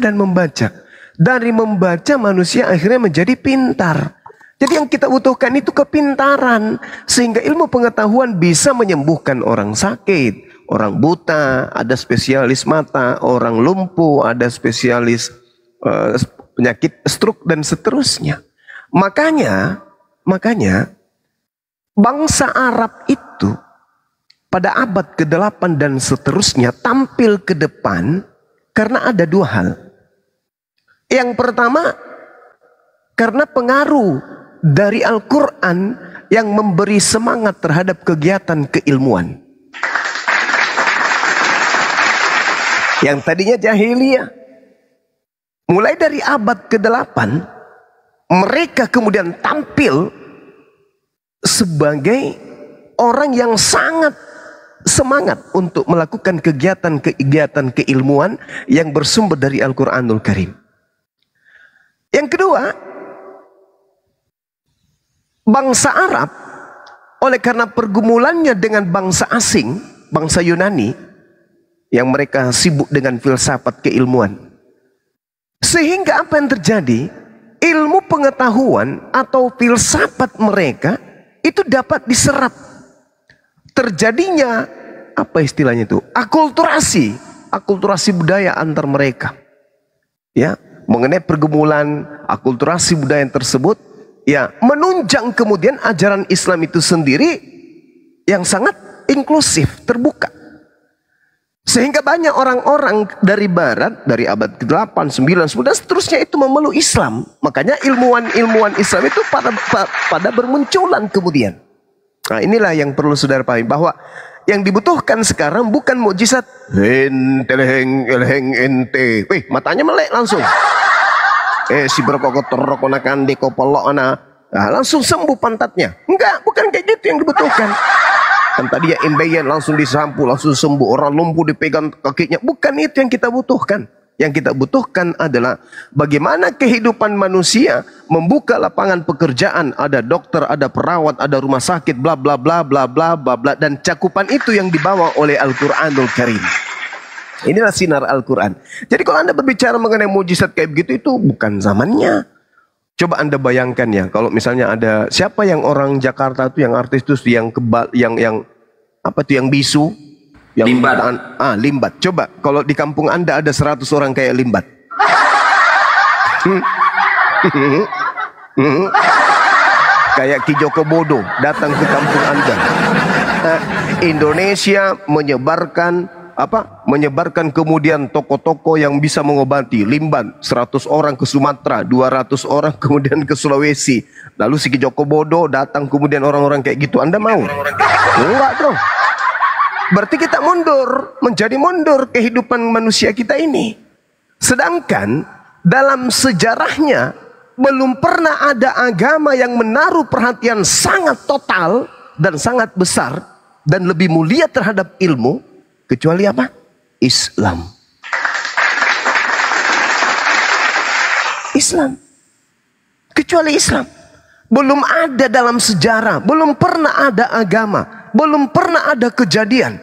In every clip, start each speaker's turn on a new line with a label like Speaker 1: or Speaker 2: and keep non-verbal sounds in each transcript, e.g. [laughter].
Speaker 1: membaca dan membaca. Dari membaca manusia akhirnya menjadi pintar. Jadi yang kita butuhkan itu kepintaran. Sehingga ilmu pengetahuan bisa menyembuhkan orang sakit. Orang buta, ada spesialis mata. Orang lumpuh, ada spesialis uh, penyakit stroke dan seterusnya. Makanya, makanya bangsa Arab itu pada abad ke-8 dan seterusnya tampil ke depan karena ada dua hal. Yang pertama, karena pengaruh dari Al-Quran yang memberi semangat terhadap kegiatan keilmuan. Yang tadinya jahiliyah. Mulai dari abad ke-8, mereka kemudian tampil sebagai orang yang sangat semangat untuk melakukan kegiatan-kegiatan keilmuan yang bersumber dari Al-Quranul Karim. Yang kedua, bangsa Arab oleh karena pergumulannya dengan bangsa asing, bangsa Yunani yang mereka sibuk dengan filsafat keilmuan. Sehingga apa yang terjadi? Ilmu pengetahuan atau filsafat mereka itu dapat diserap. Terjadinya apa istilahnya itu? Akulturasi, akulturasi budaya antar mereka. Ya, mengenai pergumulan akulturasi budaya yang tersebut ya menunjang kemudian ajaran Islam itu sendiri yang sangat inklusif, terbuka. Sehingga banyak orang-orang dari barat, dari abad ke-8, 9, 10, dan seterusnya itu memeluk Islam. Makanya ilmuwan-ilmuwan Islam itu pada, pada bermunculan kemudian. Nah inilah yang perlu saudara pahami bahwa yang dibutuhkan sekarang bukan mukjizat. Enteleng eleng ente. Wih, matanya melek langsung. Eh si berkokot terrokonakan di kopolok Nah, langsung sembuh pantatnya. Enggak, bukan kayak gitu yang dibutuhkan. Kan tadi ya imbeyan langsung disampu, langsung sembuh. Orang lumpuh dipegang kakinya. Bukan itu yang kita butuhkan. Yang kita butuhkan adalah bagaimana kehidupan manusia membuka lapangan pekerjaan, ada dokter, ada perawat, ada rumah sakit, bla bla bla bla bla bla bla dan cakupan itu yang dibawa oleh Al-Qur'anul Karim. Inilah sinar Al-Qur'an. Jadi kalau Anda berbicara mengenai mujizat kayak begitu itu bukan zamannya. Coba Anda bayangkan ya, kalau misalnya ada siapa yang orang Jakarta tuh yang artis tuh yang kebal yang yang apa tuh yang bisu, yang limbat. Tangan, ah, limbat. Coba kalau di kampung Anda ada 100 orang kayak limbat. kayak Ki Joko Bodo datang ke kampung Anda. Eh, Indonesia menyebarkan apa menyebarkan kemudian toko-toko yang bisa mengobati Limban 100 orang ke Sumatera 200 orang kemudian ke Sulawesi lalu si Joko Bodo datang kemudian orang-orang kayak gitu Anda mau enggak Bro. Berarti kita mundur, menjadi mundur kehidupan manusia kita ini. Sedangkan dalam sejarahnya belum pernah ada agama yang menaruh perhatian sangat total dan sangat besar dan lebih mulia terhadap ilmu kecuali apa? Islam. Islam. Kecuali Islam. Belum ada dalam sejarah, belum pernah ada agama belum pernah ada kejadian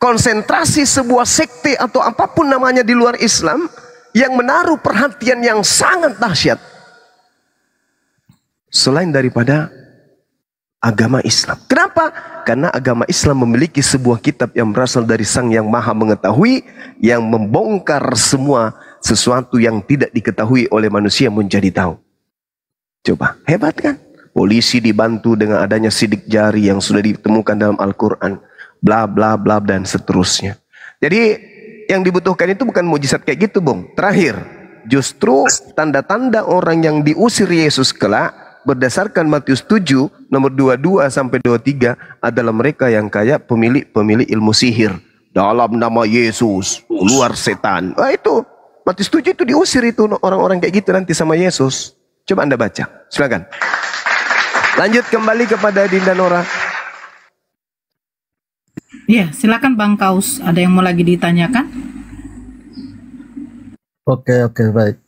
Speaker 1: konsentrasi sebuah sekte atau apapun namanya di luar Islam yang menaruh perhatian yang sangat dahsyat selain daripada agama Islam. Kenapa? Karena agama Islam memiliki sebuah kitab yang berasal dari Sang Yang Maha Mengetahui yang membongkar semua sesuatu yang tidak diketahui oleh manusia menjadi tahu. Coba, hebat kan? Polisi dibantu dengan adanya sidik jari yang sudah ditemukan dalam Al-Quran. Bla bla bla dan seterusnya. Jadi yang dibutuhkan itu bukan mujizat kayak gitu Bung. Terakhir, justru tanda-tanda orang yang diusir Yesus kelak berdasarkan Matius 7 nomor 22 sampai 23 adalah mereka yang kaya pemilik-pemilik ilmu sihir dalam nama Yesus keluar setan. Nah, itu Matius 7 itu diusir itu orang-orang kayak gitu nanti sama Yesus. Coba Anda baca. Silakan. Lanjut kembali kepada Dinda Nora.
Speaker 2: Ya, silakan Bang Kaus. Ada yang mau lagi ditanyakan?
Speaker 3: Oke, oke, baik.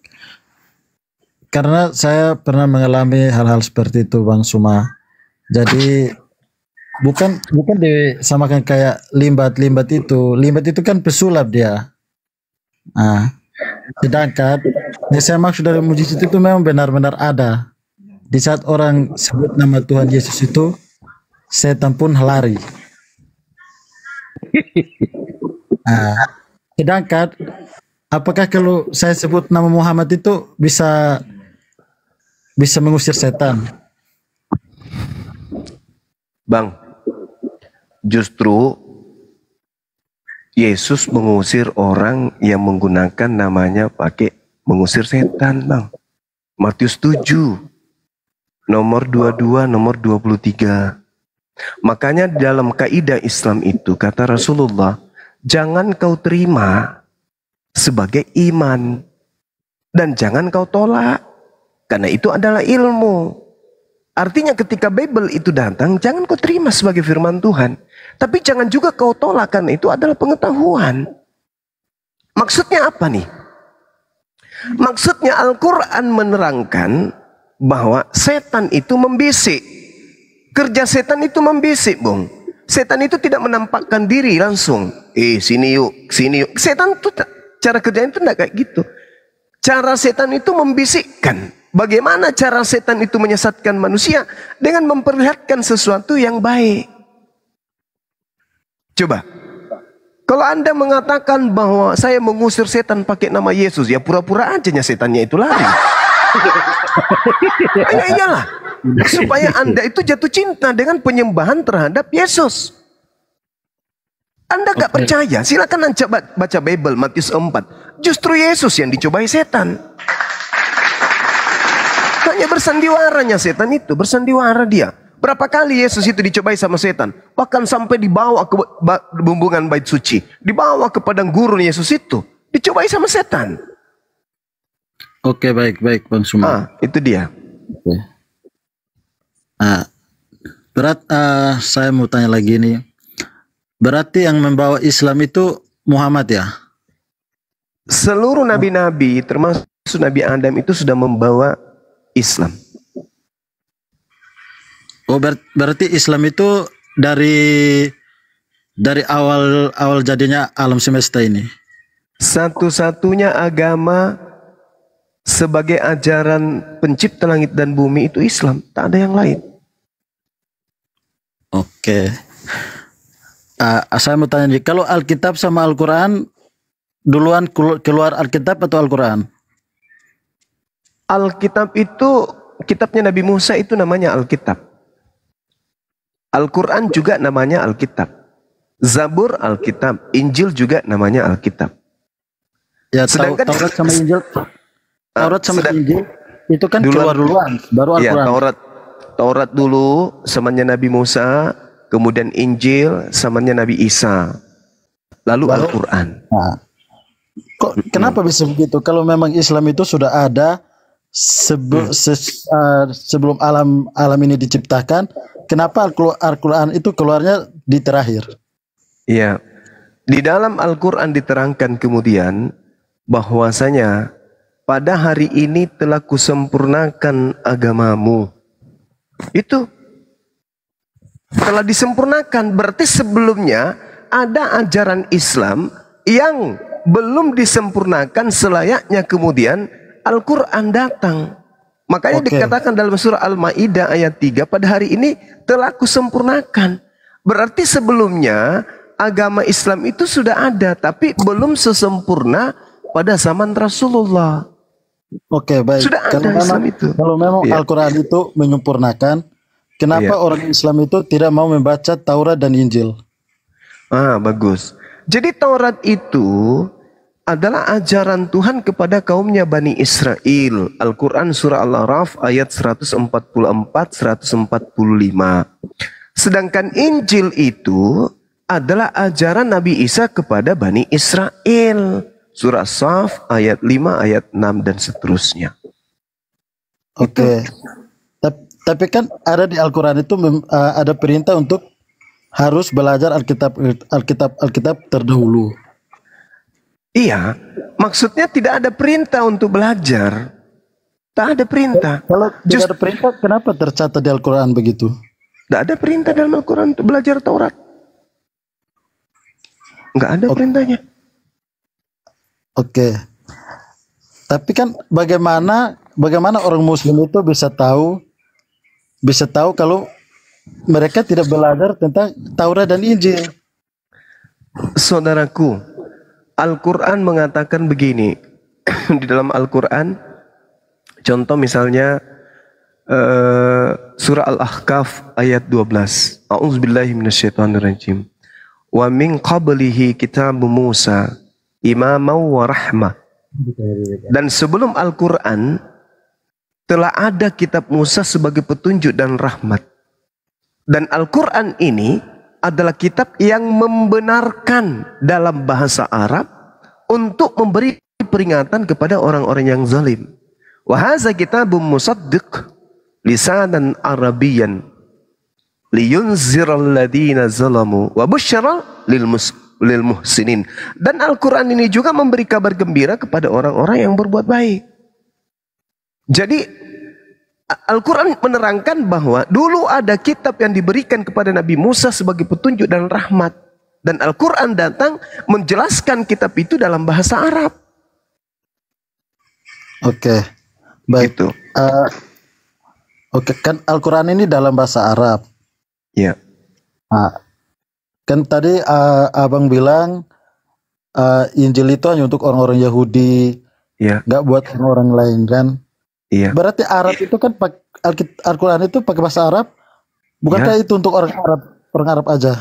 Speaker 3: Karena saya pernah mengalami hal-hal seperti itu, Bang Suma. Jadi bukan bukan disamakan kayak limbat-limbat itu. Limbat itu kan pesulap dia. Nah, sedangkan yang saya maksud dari mujizat itu memang benar-benar ada. Di saat orang sebut nama Tuhan Yesus itu, setan pun lari. [laughs] Nah, sedangkan apakah kalau saya sebut nama Muhammad itu bisa bisa mengusir setan?
Speaker 1: Bang, justru Yesus mengusir orang yang menggunakan namanya pakai mengusir setan, Bang. Matius 7 nomor 22, nomor 23. Makanya dalam kaidah Islam itu kata Rasulullah, jangan kau terima sebagai iman dan jangan kau tolak karena itu adalah ilmu. Artinya ketika Bebel itu datang, jangan kau terima sebagai firman Tuhan. Tapi jangan juga kau tolak karena itu adalah pengetahuan. Maksudnya apa nih? Maksudnya Al-Quran menerangkan bahwa setan itu membisik. Kerja setan itu membisik, Bung. Setan itu tidak menampakkan diri langsung. Eh, sini yuk, sini yuk. Setan itu cara kerjanya itu tidak kayak gitu. Cara setan itu membisikkan. Bagaimana cara setan itu menyesatkan manusia dengan memperlihatkan sesuatu yang baik. Coba. Kalau Anda mengatakan bahwa saya mengusir setan pakai nama Yesus, ya pura-pura aja setannya itu lari. [laughs] Iya iyalah. Iya. Supaya Anda itu jatuh cinta dengan penyembahan terhadap Yesus. Anda gak okay. percaya? Silakan coba baca Bible Matius 4. Justru Yesus yang dicobai setan. Hanya bersandiwaranya setan itu, bersandiwara dia. Berapa kali Yesus itu dicobai sama setan? Bahkan sampai dibawa ke bumbungan bait suci, dibawa ke padang gurun Yesus itu, dicobai sama setan.
Speaker 3: Oke baik baik Bang Suma. Ah, itu dia. Oke. Ah, berat ah, saya mau tanya lagi nih. Berarti yang membawa Islam itu Muhammad ya? Seluruh nabi-nabi
Speaker 1: termasuk Nabi Adam itu sudah membawa Islam.
Speaker 3: Oh ber berarti Islam itu dari dari awal awal jadinya alam semesta ini. Satu-satunya agama
Speaker 1: sebagai ajaran pencipta langit dan bumi itu Islam, tak ada
Speaker 3: yang lain. Oke. Uh, saya mau tanya, kalau Alkitab sama Al-Quran, duluan keluar Alkitab atau Al-Quran?
Speaker 1: Alkitab itu, kitabnya Nabi Musa itu namanya Alkitab. Al-Quran juga namanya Alkitab. Zabur Alkitab, Injil juga namanya Alkitab. Ya, Sedangkan Taurat sama
Speaker 3: Injil Taurat sama Sedang, Injil itu kan duluan, keluar duluan, baru iya, Al-Quran. Ya, Taurat,
Speaker 1: Taurat dulu semennya Nabi Musa, kemudian Injil semennya Nabi Isa, lalu Al-Quran.
Speaker 3: Nah, kok kenapa bisa begitu? Kalau memang Islam itu sudah ada sebelum hmm. se, uh, eh, sebelum alam alam ini diciptakan, kenapa Al-Quran itu keluarnya di terakhir?
Speaker 1: Iya. Di dalam Al-Quran diterangkan kemudian bahwasanya pada hari ini telah kusempurnakan agamamu. Itu telah disempurnakan. Berarti sebelumnya ada ajaran Islam yang belum disempurnakan selayaknya kemudian Al-Quran datang. Makanya okay. dikatakan dalam surah Al-Ma'idah ayat 3 pada hari ini telah kusempurnakan. Berarti sebelumnya agama Islam itu sudah ada tapi belum sesempurna pada zaman
Speaker 3: Rasulullah. Oke okay, baik. Sudah kalau ada memang, Islam itu. Kalau memang yeah. Al-Quran itu menyempurnakan, kenapa yeah. orang Islam itu tidak mau membaca Taurat dan Injil? Ah bagus. Jadi Taurat itu adalah ajaran Tuhan kepada
Speaker 1: kaumnya Bani Israel. Al-Quran surah Al-Araf ayat 144-145. Sedangkan Injil itu adalah ajaran Nabi Isa kepada Bani Israel. Surah Saf ayat 5, ayat 6 dan seterusnya.
Speaker 4: Oke. Okay.
Speaker 3: Tapi kan ada di Al-Qur'an itu eh, ada perintah untuk harus belajar Alkitab Alkitab Alkitab terdahulu. Iya, maksudnya tidak ada
Speaker 1: perintah untuk belajar. Tak ada perintah. Eh, kalau Just, tidak ada perintah, kenapa tercatat
Speaker 3: di Al-Quran begitu?
Speaker 1: Tidak ada perintah dalam Al-Quran untuk belajar Taurat.
Speaker 3: Enggak ada okay. perintahnya. Oke. Tapi kan bagaimana bagaimana orang muslim itu bisa tahu bisa tahu kalau mereka tidak belajar tentang Taurat dan Injil? Saudaraku, Al-Qur'an mengatakan begini. [coughs]
Speaker 1: di dalam Al-Qur'an contoh misalnya uh, surah Al-Ahqaf ayat 12. A'udzubillahi minasyaitonirrajim. Wa min qablihi kitab Musa imamau wa rahmah. Dan sebelum Al-Quran, telah ada kitab Musa sebagai petunjuk dan rahmat. Dan Al-Quran ini adalah kitab yang membenarkan dalam bahasa Arab untuk memberi peringatan kepada orang-orang yang zalim. Wahaza kitabun musaddiq lisanan Arabian liyunzir ladina zalamu wa busyara lil muslim lil muhsinin. Dan Al-Quran ini juga memberi kabar gembira kepada orang-orang yang berbuat baik. Jadi Al-Quran menerangkan bahwa dulu ada kitab yang diberikan kepada Nabi Musa sebagai petunjuk dan rahmat. Dan Al-Quran datang menjelaskan kitab itu dalam bahasa Arab.
Speaker 3: Oke, baik. itu. Uh, eh, Oke, kan Al-Quran ini dalam bahasa Arab. Yeah. Nah, Kan tadi uh, Abang bilang uh, Injil itu hanya untuk orang-orang Yahudi. Iya. nggak Gak buat orang lain kan? Iya. Berarti Arab itu kan Al-Quran itu pakai bahasa Arab. Bukankah ya. itu untuk orang Arab, orang Arab aja?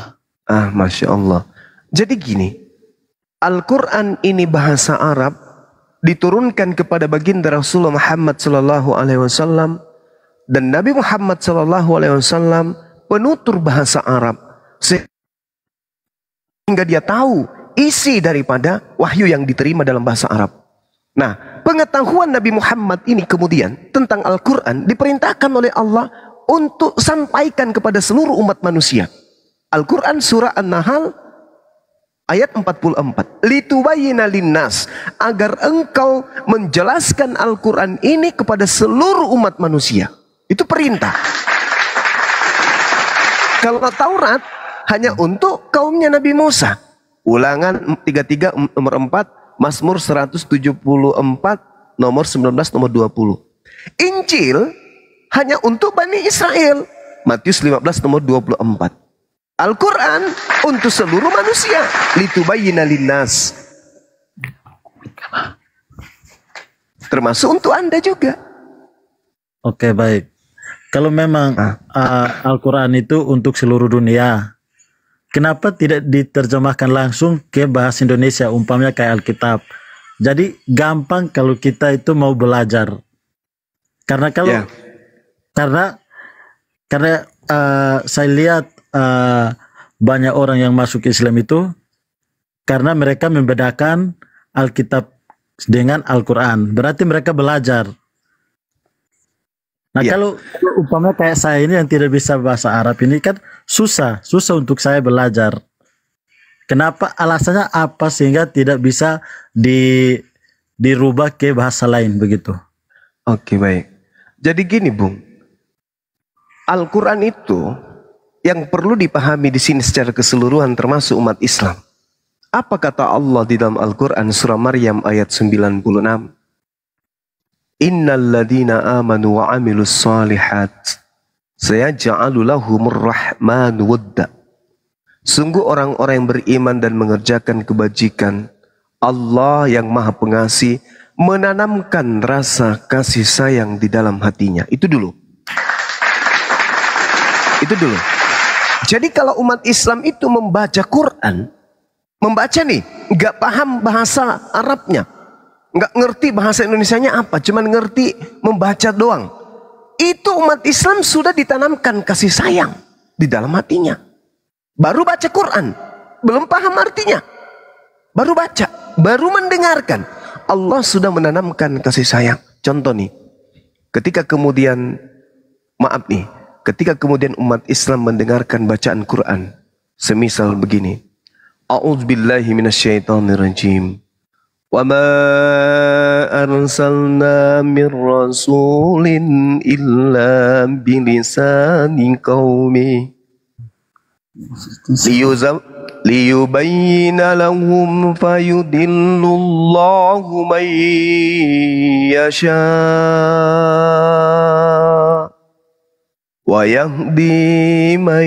Speaker 1: Ah, masya Allah. Jadi gini, Al-Quran ini bahasa Arab diturunkan kepada baginda Rasulullah Muhammad Sallallahu Alaihi Wasallam dan Nabi Muhammad Sallallahu Alaihi Wasallam penutur bahasa Arab sehingga Hingga dia tahu isi daripada wahyu yang diterima dalam bahasa Arab. Nah, pengetahuan Nabi Muhammad ini kemudian tentang Al-Quran diperintahkan oleh Allah untuk sampaikan kepada seluruh umat manusia. Al-Quran surah An-Nahl ayat 44. Litubayina linnas agar engkau menjelaskan Al-Quran ini kepada seluruh umat manusia. Itu perintah. Kalau Taurat hanya untuk kaumnya Nabi Musa. Ulangan 33 nomor 4, Mazmur 174 nomor 19 nomor 20. Injil hanya untuk Bani Israel. Matius 15 nomor 24. Al-Quran untuk seluruh manusia. Litubayina linnas.
Speaker 3: Termasuk untuk Anda juga. Oke baik. Kalau memang uh, Al-Quran itu untuk seluruh dunia kenapa tidak diterjemahkan langsung ke bahasa Indonesia umpamanya kayak Alkitab jadi gampang kalau kita itu mau belajar karena kalau yeah. karena karena uh, saya lihat uh, banyak orang yang masuk Islam itu karena mereka membedakan Alkitab dengan Al-Quran berarti mereka belajar Nah yeah. kalau umpamanya kayak saya ini yang tidak bisa bahasa Arab ini kan susah, susah untuk saya belajar. Kenapa alasannya apa sehingga tidak bisa di dirubah ke bahasa lain begitu? Oke, baik. Jadi gini, Bung.
Speaker 1: Al-Qur'an itu yang perlu dipahami di sini secara keseluruhan termasuk umat Islam. Apa kata Allah di dalam Al-Qur'an surah Maryam ayat 96? Innal ladina amanu wa amilus salihat saya ja'alulahumur rahman wadda. Sungguh orang-orang yang beriman dan mengerjakan kebajikan, Allah yang maha pengasih menanamkan rasa kasih sayang di dalam hatinya. Itu dulu. Itu dulu. Jadi kalau umat Islam itu membaca Quran, membaca nih, nggak paham bahasa Arabnya, nggak ngerti bahasa Indonesia nya apa, cuman ngerti membaca doang itu umat Islam sudah ditanamkan kasih sayang di dalam hatinya. Baru baca Quran, belum paham artinya. Baru baca, baru mendengarkan. Allah sudah menanamkan kasih sayang. Contoh nih, ketika kemudian, maaf nih, ketika kemudian umat Islam mendengarkan bacaan Quran, semisal begini, A'udzubillahiminasyaitanirajim, Wa ma أرسلنا من رسول إلا بلسان قومه ليبين لهم فيدل الله من يشاء ويهدي من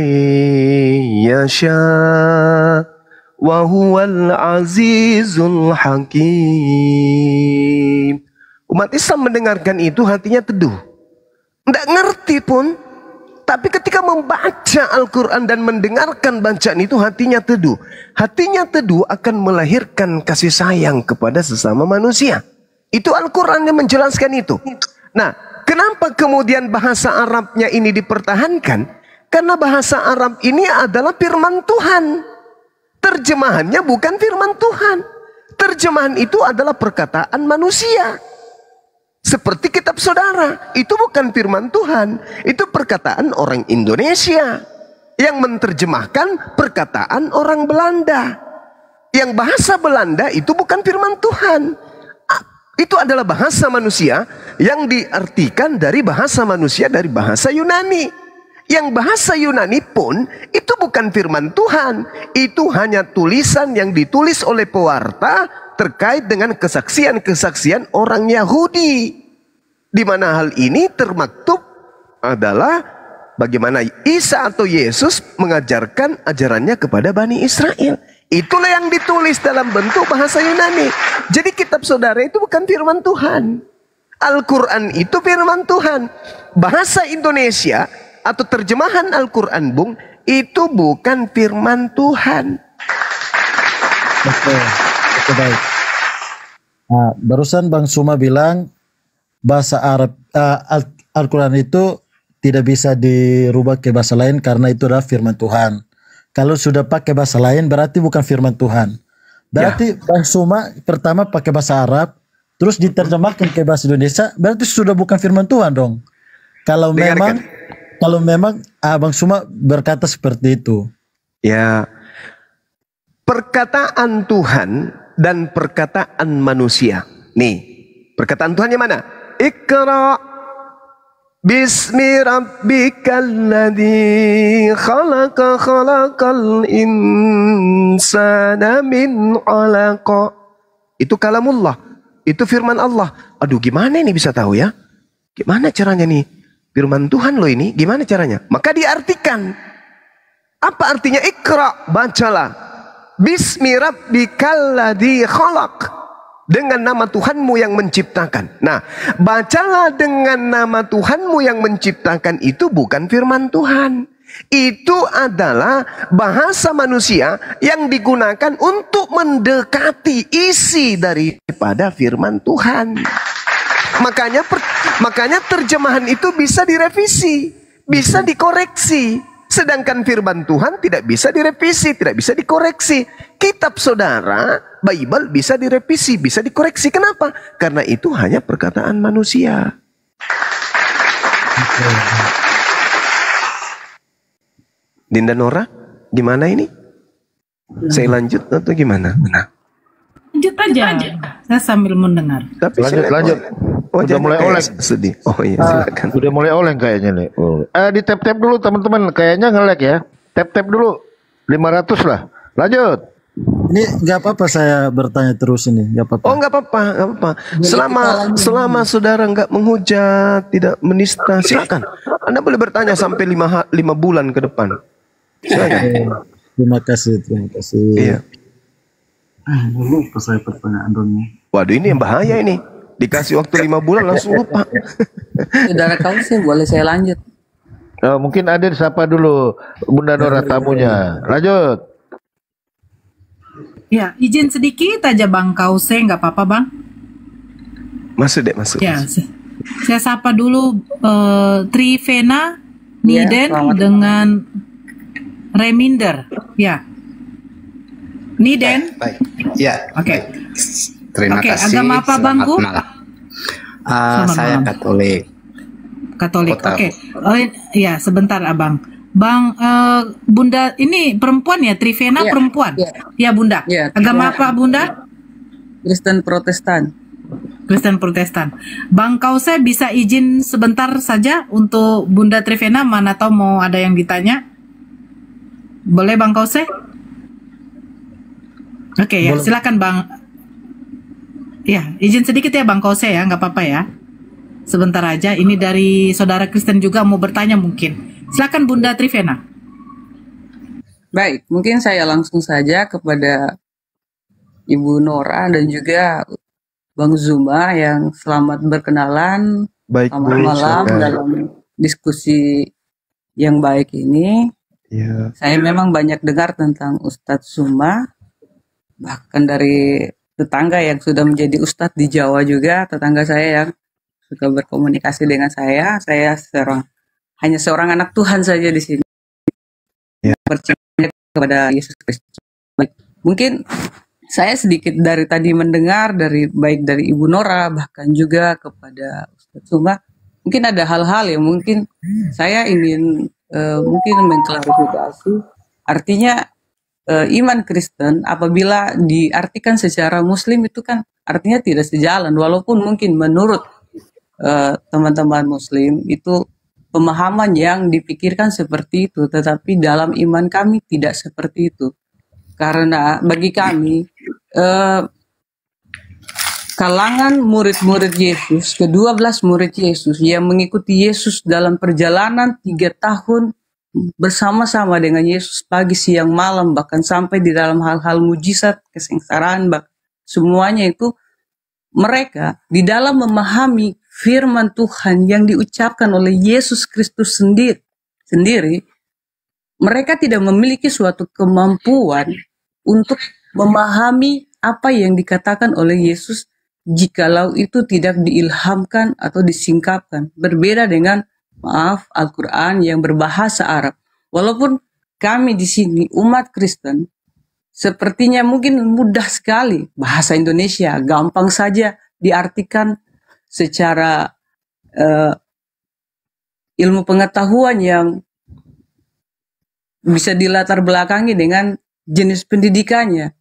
Speaker 1: يشاء wa huwal azizul hakim. Umat Islam mendengarkan itu hatinya teduh. Tidak ngerti pun. Tapi ketika membaca Al-Quran dan mendengarkan bacaan itu hatinya teduh. Hatinya teduh akan melahirkan kasih sayang kepada sesama manusia. Itu Al-Quran yang menjelaskan itu. Nah, kenapa kemudian bahasa Arabnya ini dipertahankan? Karena bahasa Arab ini adalah firman Tuhan. Terjemahannya bukan firman Tuhan. Terjemahan itu adalah perkataan manusia. Seperti kitab saudara, itu bukan firman Tuhan, itu perkataan orang Indonesia yang menerjemahkan perkataan orang Belanda. Yang bahasa Belanda itu bukan firman Tuhan. Itu adalah bahasa manusia yang diartikan dari bahasa manusia dari bahasa Yunani. Yang bahasa Yunani pun itu bukan firman Tuhan. Itu hanya tulisan yang ditulis oleh pewarta terkait dengan kesaksian-kesaksian orang Yahudi. Di mana hal ini termaktub adalah bagaimana Isa atau Yesus mengajarkan ajarannya kepada Bani Israel. Itulah yang ditulis dalam bentuk bahasa Yunani. Jadi kitab saudara itu bukan firman Tuhan. Al-Quran itu firman Tuhan. Bahasa Indonesia atau terjemahan Al-Quran Bung itu bukan firman Tuhan.
Speaker 3: Betul, betul baik. Nah, barusan Bang Suma bilang bahasa Arab uh, Al-Quran itu tidak bisa dirubah ke bahasa lain karena itu adalah firman Tuhan. Kalau sudah pakai bahasa lain berarti bukan firman Tuhan. Berarti ya. Bang Suma pertama pakai bahasa Arab, terus diterjemahkan ke bahasa Indonesia, berarti sudah bukan firman Tuhan dong. Kalau Dengarkan. memang kalau memang Abang Suma berkata seperti itu.
Speaker 1: Ya, perkataan Tuhan dan perkataan manusia. Nih, perkataan Tuhan yang mana? Ikra Bismi rabbikal ladzi khalaqa khalaqal insana min 'alaqa. Itu kalamullah. Itu firman Allah. Aduh, gimana ini bisa tahu ya? Gimana caranya nih? Firman Tuhan lo ini, gimana caranya? Maka diartikan. Apa artinya ikra? Bacalah. Bismi rabbikalladzi khalaq dengan nama Tuhanmu yang menciptakan. Nah, bacalah dengan nama Tuhanmu yang menciptakan itu bukan firman Tuhan. Itu adalah bahasa manusia yang digunakan untuk mendekati isi daripada firman Tuhan. Makanya per, makanya terjemahan itu bisa direvisi, bisa dikoreksi. Sedangkan firman Tuhan tidak bisa direvisi, tidak bisa dikoreksi. Kitab saudara, Bible bisa direvisi, bisa dikoreksi. Kenapa? Karena itu hanya perkataan manusia. Dinda Nora, gimana ini? Hmm. Saya lanjut
Speaker 4: atau gimana? Nah.
Speaker 2: Lanjut aja. Saya sambil mendengar. Tapi lanjut, lanjut.
Speaker 4: Oh, udah mulai oleng. Sedih. Oh iya, uh, Udah mulai oleng kayaknya nih. Oh.
Speaker 2: Eh di tap-tap
Speaker 4: dulu teman-teman, kayaknya ngelek ya. Tap-tap dulu lima ratus lah.
Speaker 3: Lanjut. Ini nggak apa-apa saya bertanya terus ini, nggak apa-apa. Oh nggak apa-apa, nggak apa-apa. Selama selama saudara nggak menghujat, tidak menista, silakan.
Speaker 1: Anda boleh bertanya sampai lima lima bulan ke depan.
Speaker 3: Silakan. terima kasih, terima kasih. Iya.
Speaker 1: Ah, saya pertanyaan Waduh ini yang bahaya ini. Dikasih
Speaker 4: waktu lima bulan langsung
Speaker 5: lupa. Saudara kamu sih boleh saya lanjut.
Speaker 4: Oh, mungkin ada disapa dulu Bunda Nora tamunya. Lanjut.
Speaker 2: Ya, izin sedikit aja Bang Kause, nggak apa-apa Bang.
Speaker 1: Masuk deh, masuk. Ya, masuk.
Speaker 2: saya sapa dulu uh, Trivena
Speaker 1: Niden ya,
Speaker 2: dengan malam. Reminder. Ya. Niden. Baik. baik. Ya. Oke. Okay. Terima Oke, kasih. Agama apa Bangku? Uh, saya malam. Katolik. Katolik. Oke. Okay. Oh ya, sebentar Abang. Bang uh, Bunda ini perempuan ya Trivena yeah, perempuan. Yeah. Ya iya, Bunda. Yeah, iya, Agama apa Bunda?
Speaker 5: Kristen Protestan. Kristen Protestan.
Speaker 2: Bang Kausa bisa izin sebentar saja untuk Bunda Trivena mana tahu mau ada yang ditanya? Boleh Bang Kausa? Oke okay, ya, silakan Bang Ya, izin sedikit ya Bang Kose ya, nggak apa-apa ya. Sebentar aja, ini dari saudara Kristen juga mau bertanya mungkin. Silakan Bunda Trivena.
Speaker 5: Baik, mungkin saya langsung saja kepada Ibu Nora dan juga Bang Zuma yang selamat berkenalan. Baik, selamat malam dalam diskusi yang baik ini. Ya. Saya memang banyak dengar tentang Ustadz Zuma, bahkan dari tetangga yang sudah menjadi ustadz di Jawa juga, tetangga saya yang suka berkomunikasi dengan saya, saya seorang hanya seorang anak Tuhan saja di sini. Ya. Percaya kepada Yesus Kristus. Mungkin saya sedikit dari tadi mendengar dari baik dari Ibu Nora bahkan juga kepada Ustadz Sumba mungkin ada hal-hal yang mungkin saya ingin uh, mungkin mengklarifikasi artinya uh, iman Kristen apabila diartikan secara Muslim itu kan artinya tidak sejalan walaupun mungkin menurut eh, teman-teman Muslim itu pemahaman yang dipikirkan seperti itu tetapi dalam iman kami tidak seperti itu karena bagi kami uh, kalangan murid-murid Yesus, kedua belas murid Yesus yang mengikuti Yesus dalam perjalanan tiga tahun bersama-sama dengan Yesus pagi, siang, malam, bahkan sampai di dalam hal-hal mujizat, kesengsaraan, bahkan semuanya itu mereka di dalam memahami firman Tuhan yang diucapkan oleh Yesus Kristus sendiri, sendiri mereka tidak memiliki suatu kemampuan untuk memahami apa yang dikatakan oleh Yesus jikalau itu tidak diilhamkan atau disingkapkan. Berbeda dengan maaf Al-Quran yang berbahasa Arab. Walaupun kami di sini umat Kristen, sepertinya mungkin mudah sekali bahasa Indonesia, gampang saja diartikan secara uh, ilmu pengetahuan yang bisa dilatar belakangi dengan jenis pendidikannya.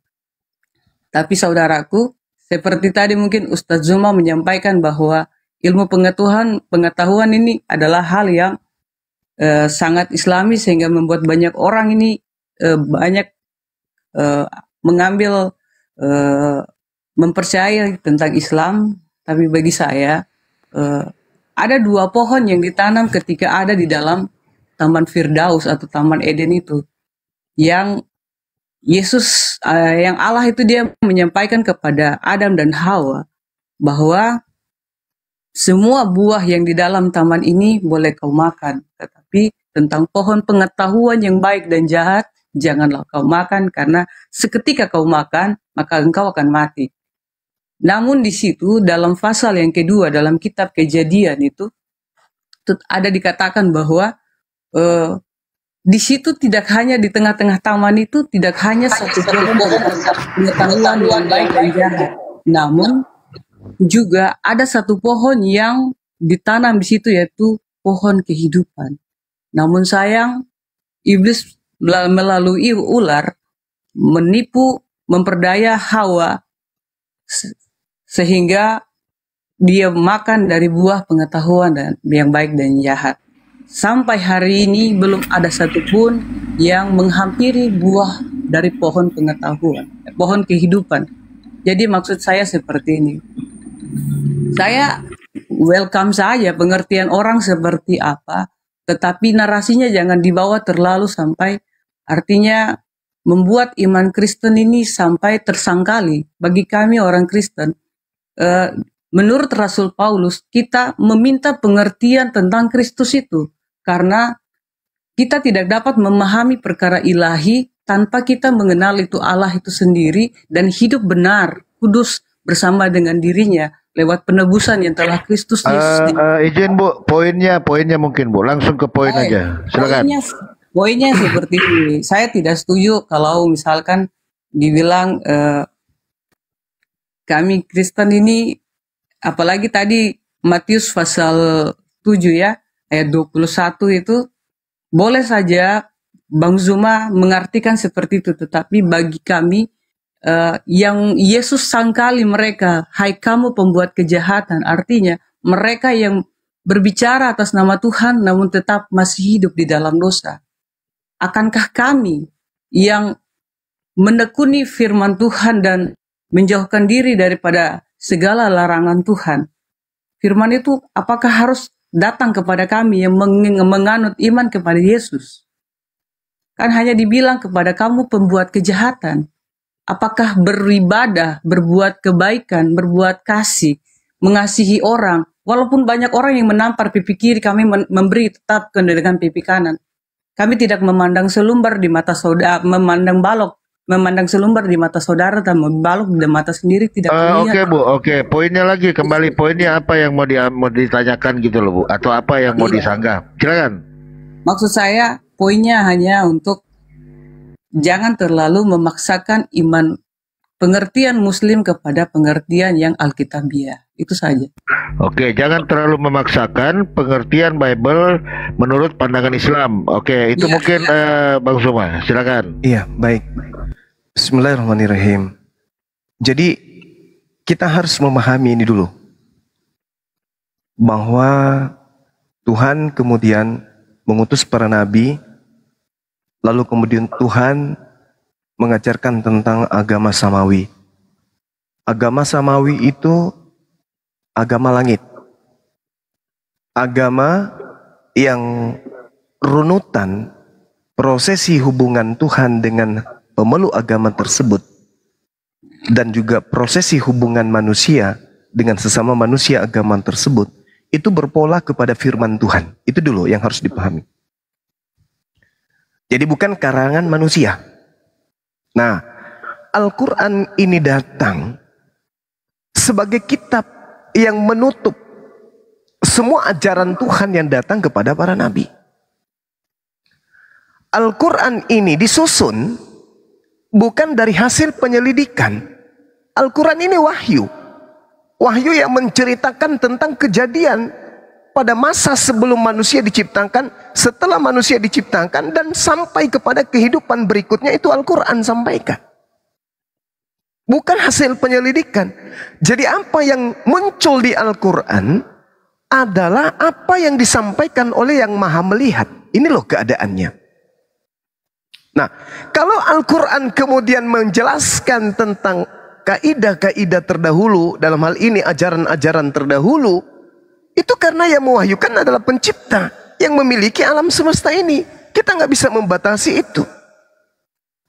Speaker 5: Tapi saudaraku, seperti tadi mungkin Ustadz Zuma menyampaikan bahwa ilmu pengetahuan pengetahuan ini adalah hal yang e, sangat islami sehingga membuat banyak orang ini e, banyak e, mengambil e, mempercayai tentang Islam tapi bagi saya e, ada dua pohon yang ditanam ketika ada di dalam Taman Firdaus atau Taman Eden itu yang Yesus eh, yang Allah itu dia menyampaikan kepada Adam dan Hawa bahwa semua buah yang di dalam taman ini boleh kau makan, tetapi tentang pohon pengetahuan yang baik dan jahat, janganlah kau makan karena seketika kau makan, maka engkau akan mati. Namun di situ dalam pasal yang kedua dalam kitab Kejadian itu ada dikatakan bahwa eh, di situ tidak hanya di tengah-tengah taman itu tidak hanya satu pohon pengetahuan yang baik dan jahat, namun juga ada satu pohon yang ditanam di situ yaitu pohon kehidupan. Namun sayang, iblis melalui ular menipu, memperdaya Hawa sehingga dia makan dari buah pengetahuan dan yang baik dan jahat. Sampai hari ini belum ada satupun yang menghampiri buah dari pohon pengetahuan, eh, pohon kehidupan. Jadi maksud saya seperti ini, saya welcome saja pengertian orang seperti apa, tetapi narasinya jangan dibawa terlalu sampai artinya membuat iman Kristen ini sampai tersangkali. Bagi kami orang Kristen, eh, menurut Rasul Paulus, kita meminta pengertian tentang Kristus itu karena kita tidak dapat memahami perkara ilahi tanpa kita mengenal itu Allah itu sendiri dan hidup benar, kudus bersama dengan dirinya lewat penebusan yang telah Kristus eh, Yesus. Uh, uh, izin Bu, poinnya, poinnya mungkin Bu, langsung ke poin Baik. aja. Silakan. Poinnya, poinnya seperti ini. Saya tidak setuju kalau misalkan dibilang uh, kami Kristen ini apalagi tadi Matius pasal 7 ya ayat 21 itu boleh saja Bang Zuma mengartikan seperti itu tetapi bagi kami uh, yang Yesus sangkali mereka, hai kamu pembuat kejahatan. Artinya mereka yang berbicara atas nama Tuhan namun tetap masih hidup di dalam dosa. Akankah kami yang menekuni firman Tuhan dan menjauhkan diri daripada segala larangan Tuhan? Firman itu apakah harus datang kepada kami yang menganut iman kepada Yesus? Kan hanya dibilang kepada kamu pembuat kejahatan apakah beribadah, berbuat kebaikan, berbuat kasih, mengasihi orang, walaupun banyak orang yang menampar pipi kiri, kami memberi tetap dengan pipi kanan. Kami tidak memandang selumbar di mata saudara, ah, memandang balok, memandang selumbar di mata saudara, dan membalok di mata sendiri tidak uh, Oke okay, bu,
Speaker 4: oke. Okay. Poinnya lagi kembali iya. poinnya apa yang mau, di, mau ditanyakan gitu loh bu, atau apa yang mau iya. disanggah?
Speaker 5: Silakan. Maksud saya poinnya hanya untuk jangan terlalu memaksakan iman pengertian muslim kepada pengertian yang alkitabiah. Itu saja.
Speaker 4: Oke, jangan terlalu memaksakan pengertian Bible menurut pandangan Islam. Oke, itu ya, mungkin ya. Uh, Bang Suma, silakan.
Speaker 1: Iya, baik. Bismillahirrahmanirrahim. Jadi kita harus memahami ini dulu. Bahwa Tuhan kemudian mengutus para nabi Lalu kemudian Tuhan mengajarkan tentang agama samawi. Agama samawi itu agama langit. Agama yang runutan prosesi hubungan Tuhan dengan pemeluk agama tersebut dan juga prosesi hubungan manusia dengan sesama manusia agama tersebut itu berpola kepada firman Tuhan. Itu dulu yang harus dipahami. Jadi bukan karangan manusia. Nah, Al-Quran ini datang sebagai kitab yang menutup semua ajaran Tuhan yang datang kepada para nabi. Al-Quran ini disusun bukan dari hasil penyelidikan. Al-Quran ini wahyu. Wahyu yang menceritakan tentang kejadian pada masa sebelum manusia diciptakan, setelah manusia diciptakan, dan sampai kepada kehidupan berikutnya itu Al-Quran sampaikan. Bukan hasil penyelidikan. Jadi apa yang muncul di Al-Quran adalah apa yang disampaikan oleh yang maha melihat. Ini loh keadaannya. Nah, kalau Al-Quran kemudian menjelaskan tentang kaidah-kaidah terdahulu, dalam hal ini ajaran-ajaran terdahulu, itu karena yang mewahyukan adalah pencipta yang memiliki alam semesta ini. Kita nggak bisa membatasi itu.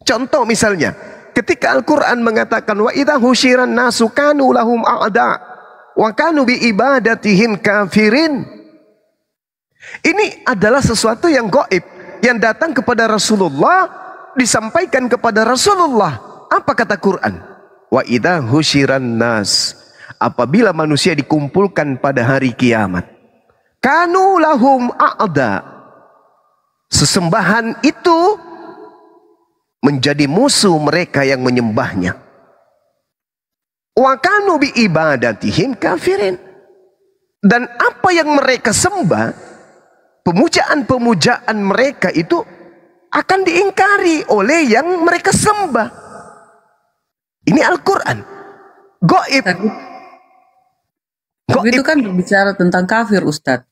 Speaker 1: Contoh misalnya, ketika Al-Quran mengatakan wa idha husyiran nasu kanu lahum a'da wa kanu bi ibadatihim kafirin. Ini adalah sesuatu yang goib yang datang kepada Rasulullah disampaikan kepada Rasulullah. Apa kata Quran? Wa idha husyiran nas apabila manusia dikumpulkan pada hari kiamat. Kanu lahum a'da. Sesembahan itu menjadi musuh mereka yang menyembahnya. Wa kanu bi ibadatihim kafirin. Dan apa yang mereka sembah, pemujaan-pemujaan mereka itu akan diingkari oleh yang mereka sembah.
Speaker 5: Ini Al-Quran. Goib. Tapi itu kan berbicara tentang kafir Ustadz.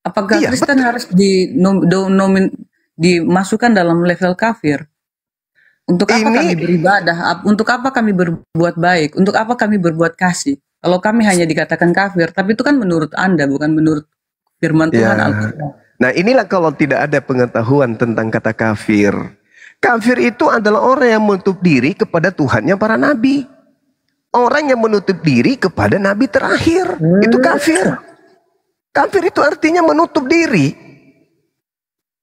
Speaker 5: Apakah iya, Kristen betul. harus di, nomin, dimasukkan dalam level kafir? Untuk apa Ini, kami beribadah? Untuk apa kami berbuat baik? Untuk apa kami berbuat kasih? Kalau kami hanya dikatakan kafir, tapi itu kan menurut Anda, bukan menurut firman iya. Tuhan ya. Al-Quran.
Speaker 1: Nah inilah kalau tidak ada pengetahuan tentang kata kafir. Kafir itu adalah orang yang menutup diri kepada Tuhannya para nabi. Orang yang menutup diri kepada nabi terakhir hmm. itu kafir. Kafir itu artinya menutup diri.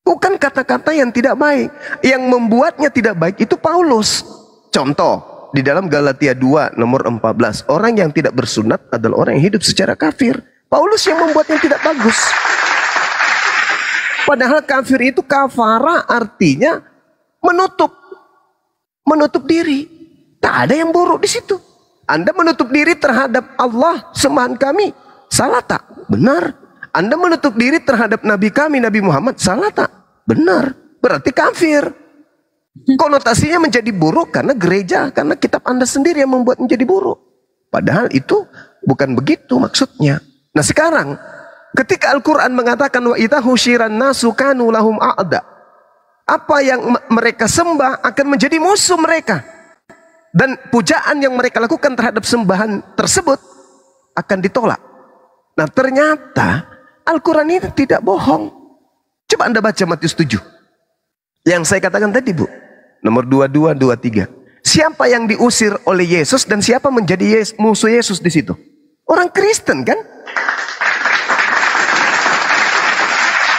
Speaker 1: Bukan kata-kata yang tidak baik. Yang membuatnya tidak baik itu Paulus. Contoh, di dalam Galatia 2 nomor 14. Orang yang tidak bersunat adalah orang yang hidup secara kafir. Paulus yang membuatnya tidak bagus. Padahal kafir itu kafara artinya menutup. Menutup diri. Tak ada yang buruk di situ. Anda menutup diri terhadap Allah sembahan kami. Salah tak? Benar. Anda menutup diri terhadap Nabi kami, Nabi Muhammad. Salah tak? Benar. Berarti kafir. Konotasinya menjadi buruk karena gereja, karena kitab Anda sendiri yang membuat menjadi buruk. Padahal itu bukan begitu maksudnya. Nah sekarang ketika Al-Quran mengatakan wa ita husyiran nasu kanu lahum a'da. Apa yang mereka sembah akan menjadi musuh mereka dan pujaan yang mereka lakukan terhadap sembahan tersebut akan ditolak. Nah ternyata Al-Quran ini tidak bohong. Coba anda baca Matius 7. Yang saya katakan tadi bu. Nomor dua tiga. Siapa yang diusir oleh Yesus dan siapa menjadi Yesus, musuh Yesus di situ? Orang Kristen kan?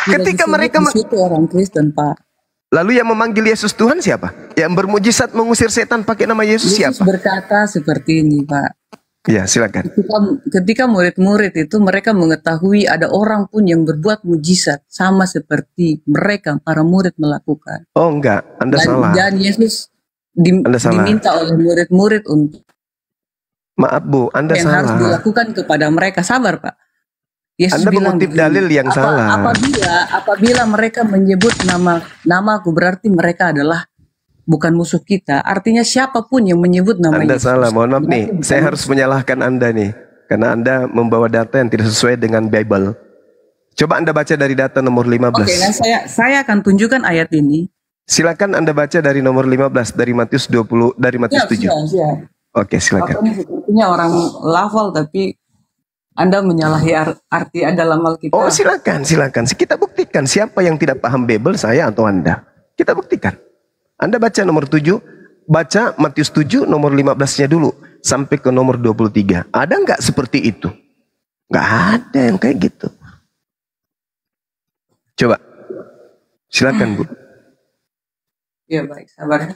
Speaker 5: Ketika mereka... Di situ orang
Speaker 1: Kristen Pak. Lalu yang memanggil Yesus Tuhan siapa? Yang bermujizat mengusir setan pakai nama Yesus, Yesus siapa?
Speaker 5: berkata seperti ini, Pak.
Speaker 1: Ya, silakan.
Speaker 5: Ketika, murid-murid itu mereka mengetahui ada orang pun yang berbuat mujizat sama seperti mereka para murid melakukan. Oh, enggak, Anda dan, salah. Dan Yesus di, anda salah. diminta oleh murid-murid untuk
Speaker 1: Maaf Bu, Anda yang salah. harus dilakukan
Speaker 5: kepada mereka. Sabar, Pak. Yesus Anda bilang mengutip dalil yang apa, salah. Apabila apabila mereka menyebut nama namaku berarti mereka adalah bukan musuh kita. Artinya siapapun yang menyebut nama Anda Yesus. salah, mohon maaf nih. Saya
Speaker 1: harus menyalahkan Anda nih karena Anda membawa data yang tidak sesuai dengan Bible. Coba Anda baca dari data nomor 15. Oke, okay,
Speaker 5: saya saya akan tunjukkan ayat
Speaker 1: ini. Silakan Anda baca dari nomor 15 dari Matius 20 dari Matius ya, 7. Ya, ya. Oke, silakan.
Speaker 5: Artinya orang lafal tapi anda menyalahi arti dalam Alkitab. Oh silakan,
Speaker 1: silakan. Kita buktikan siapa yang tidak paham Bible, saya atau Anda. Kita buktikan. Anda baca nomor 7, baca Matius 7 nomor 15-nya dulu. Sampai ke nomor 23. Ada nggak seperti itu? Nggak ada yang kayak gitu. Coba.
Speaker 4: Silakan Bu.
Speaker 5: Ya baik, sabar.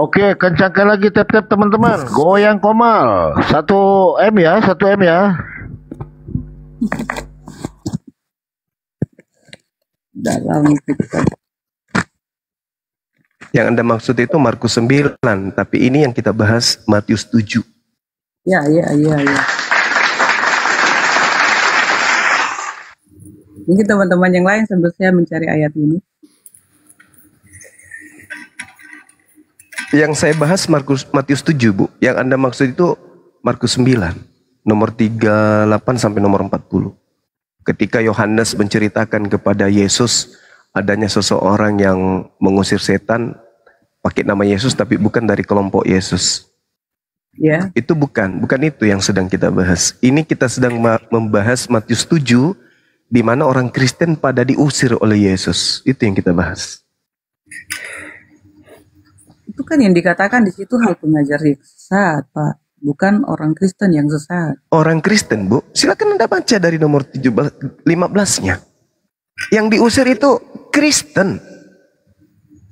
Speaker 4: Oke, kencangkan lagi tap-tap teman-teman. Goyang Komal. 1 M ya, 1 M ya.
Speaker 3: Dalam
Speaker 1: Yang Anda maksud itu Markus 9, tapi ini yang kita bahas Matius 7.
Speaker 5: Ya, ya, ya, ya. Ini teman-teman yang lain sebetulnya mencari ayat ini.
Speaker 1: yang saya bahas Markus Matius 7, Bu. Yang Anda maksud itu Markus 9, nomor 38 sampai nomor 40. Ketika Yohanes menceritakan kepada Yesus adanya seseorang yang mengusir setan pakai nama Yesus tapi bukan dari kelompok Yesus. Ya. Itu bukan, bukan itu yang sedang kita bahas. Ini kita sedang membahas Matius 7 di mana orang Kristen pada diusir oleh Yesus. Itu yang kita bahas.
Speaker 5: Itu kan yang dikatakan di situ hal pengajar yang sesat, Pak. Bukan orang Kristen yang sesat.
Speaker 1: Orang Kristen, Bu. Silakan Anda baca dari nomor 17, 15-nya. Yang diusir itu Kristen.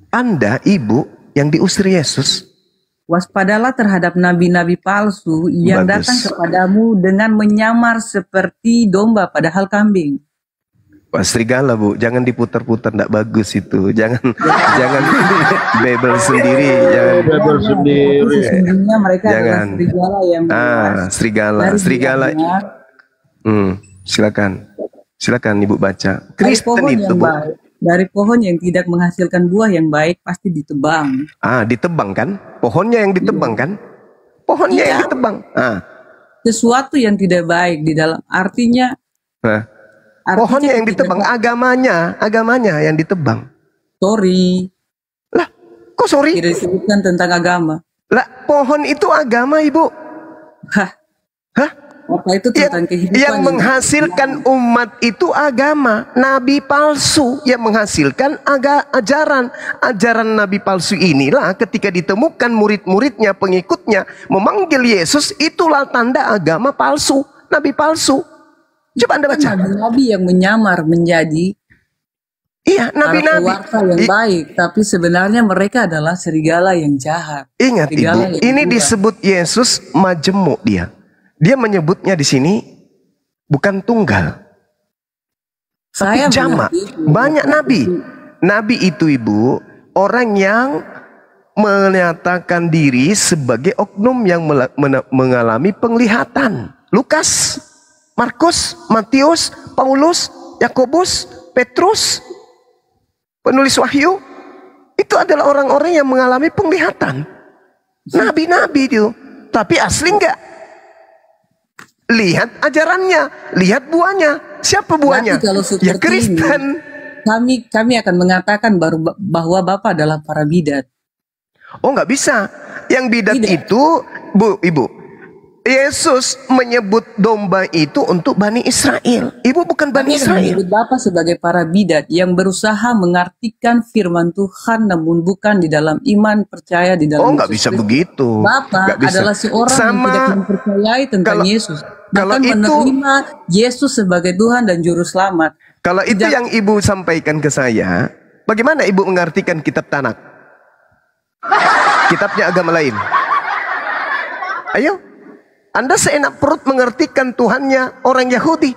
Speaker 1: Anda, Ibu, yang diusir Yesus.
Speaker 5: Waspadalah terhadap nabi-nabi palsu yang Bagus. datang kepadamu dengan menyamar seperti domba padahal kambing.
Speaker 1: Wah, serigala bu, jangan diputar-putar, tidak bagus itu. Jangan, [laughs] jangan bebel sendiri, jangan bebel sendiri. Sebenarnya
Speaker 5: mereka jangan. serigala yang ah,
Speaker 1: serigala, Dari serigala. Hmm, silakan, silakan ibu baca.
Speaker 5: Kristen itu bu. Dari pohon yang tidak menghasilkan buah yang baik pasti ditebang.
Speaker 1: Ah, ditebang kan? Pohonnya yang ditebang kan?
Speaker 5: Pohonnya iya. yang ditebang. Ah. Sesuatu yang tidak baik di dalam artinya. Artinya
Speaker 1: pohonnya yang ditebang, tidak... agamanya, agamanya yang ditebang. Sorry. Lah, kok sorry? Tidak disebutkan tentang agama. Lah, pohon itu agama, Ibu. Hah?
Speaker 5: Hah? Apa itu tentang yang, kehidupan?
Speaker 1: Yang menghasilkan umat itu agama, nabi palsu yang menghasilkan aga, ajaran. Ajaran nabi palsu inilah ketika ditemukan murid-muridnya, pengikutnya memanggil Yesus,
Speaker 5: itulah tanda agama palsu, nabi palsu. Coba Anda baca. Nabi yang menyamar menjadi Iya, nabi-nabi. yang I, baik, tapi sebenarnya mereka adalah serigala yang jahat. Ingat serigala Ibu, ini
Speaker 1: disebut Yesus majemuk dia. Dia menyebutnya di sini bukan tunggal. Saya tapi jamak. Banyak nabi. Nabi itu Ibu, orang yang menyatakan diri sebagai oknum yang mengalami penglihatan. Lukas Markus, Matius, Paulus, Yakobus, Petrus, penulis Wahyu, itu adalah orang-orang yang mengalami penglihatan. Nabi-nabi itu, tapi asli enggak.
Speaker 5: Lihat ajarannya, lihat buahnya. Siapa buahnya? ya Kristen. Ini, kami kami akan mengatakan baru bahwa Bapak adalah para bidat.
Speaker 1: Oh enggak bisa. Yang bidat bidat. itu, Bu, Ibu, Yesus menyebut domba itu untuk Bani Israel. Ibu bukan Bani Israel. menyebut
Speaker 5: Bapak sebagai para bidat yang berusaha mengartikan firman Tuhan namun bukan di dalam iman percaya di dalam Oh nggak bisa begitu.
Speaker 1: Bapak gak bisa. adalah seorang Sama, yang tidak
Speaker 5: mempercayai tentang kalau, Yesus. Bahkan kalau itu, menerima Yesus sebagai Tuhan dan Juru Selamat.
Speaker 1: Kalau itu yang ibu sampaikan ke saya, bagaimana ibu mengartikan kitab Tanak? Kitabnya agama lain. Ayo, anda seenak perut mengertikan Tuhannya orang Yahudi.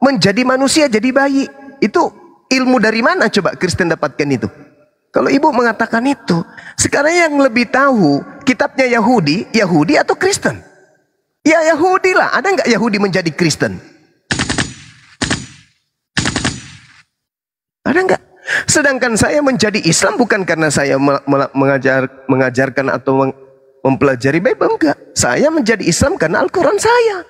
Speaker 1: Menjadi manusia, jadi bayi. Itu ilmu dari mana coba Kristen dapatkan itu? Kalau ibu mengatakan itu, sekarang yang lebih tahu kitabnya Yahudi, Yahudi atau Kristen? Ya Yahudi lah, ada nggak Yahudi menjadi Kristen? Ada nggak? Sedangkan saya menjadi Islam bukan karena saya mengajar, mengajarkan atau mempelajari Bible enggak. Saya menjadi Islam karena Al-Quran saya.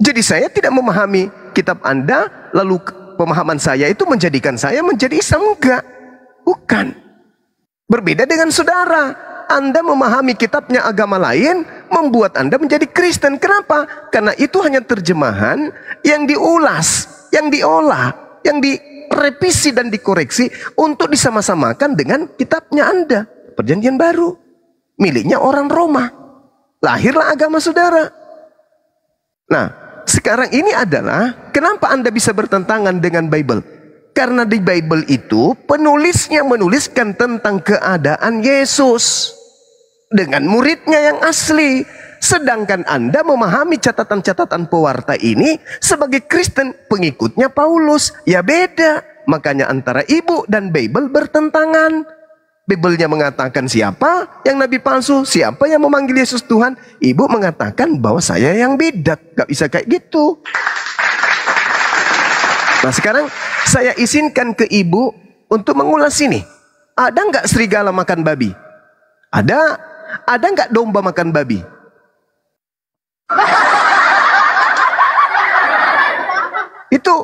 Speaker 1: Jadi saya tidak memahami kitab Anda, lalu pemahaman saya itu menjadikan saya menjadi Islam enggak. Bukan. Berbeda dengan saudara. Anda memahami kitabnya agama lain, membuat Anda menjadi Kristen. Kenapa? Karena itu hanya terjemahan yang diulas, yang diolah, yang direvisi dan dikoreksi untuk disama-samakan dengan kitabnya Anda. Perjanjian baru miliknya orang Roma. Lahirlah agama saudara. Nah, sekarang ini adalah kenapa Anda bisa bertentangan dengan Bible? Karena di Bible itu penulisnya menuliskan tentang keadaan Yesus dengan muridnya yang asli. Sedangkan Anda memahami catatan-catatan pewarta ini sebagai Kristen pengikutnya Paulus. Ya beda. Makanya antara ibu dan Bible bertentangan. Bibelnya mengatakan siapa yang nabi palsu, siapa yang memanggil Yesus Tuhan. Ibu mengatakan bahwa saya yang beda, gak bisa kayak gitu. Nah sekarang saya izinkan ke ibu untuk mengulas ini. Ada nggak serigala makan babi? Ada. Ada nggak domba makan babi? Itu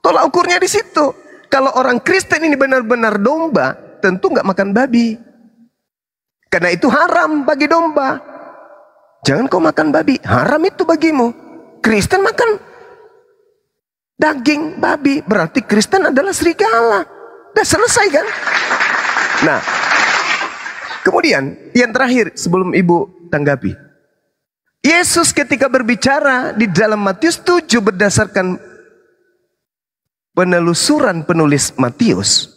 Speaker 1: tolak ukurnya di situ. Kalau orang Kristen ini benar-benar domba, tentu nggak makan babi. Karena itu haram bagi domba. Jangan kau makan babi, haram itu bagimu. Kristen makan daging babi, berarti Kristen adalah serigala. Sudah selesai kan? Nah, kemudian yang terakhir sebelum ibu tanggapi. Yesus ketika berbicara di dalam Matius 7 berdasarkan penelusuran penulis Matius,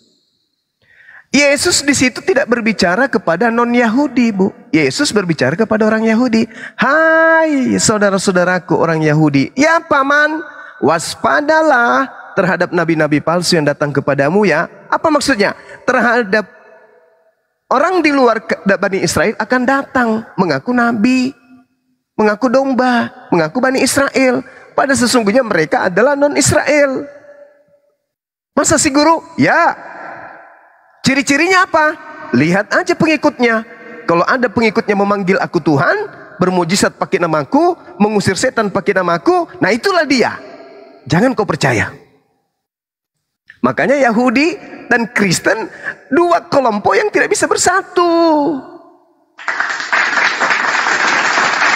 Speaker 1: Yesus di situ tidak berbicara kepada non-Yahudi, Bu. Yesus berbicara kepada orang Yahudi. Hai saudara-saudaraku orang Yahudi. Ya paman, waspadalah terhadap nabi-nabi palsu yang datang kepadamu ya. Apa maksudnya? Terhadap orang di luar Bani Israel akan datang mengaku nabi, mengaku domba, mengaku Bani Israel. Pada sesungguhnya mereka adalah non-Israel. Masa si guru? Ya, Ciri-cirinya apa? Lihat aja pengikutnya. Kalau ada pengikutnya memanggil aku Tuhan, bermujizat pakai namaku, mengusir setan pakai namaku, nah itulah dia. Jangan kau percaya. Makanya Yahudi dan Kristen dua kelompok yang tidak bisa bersatu.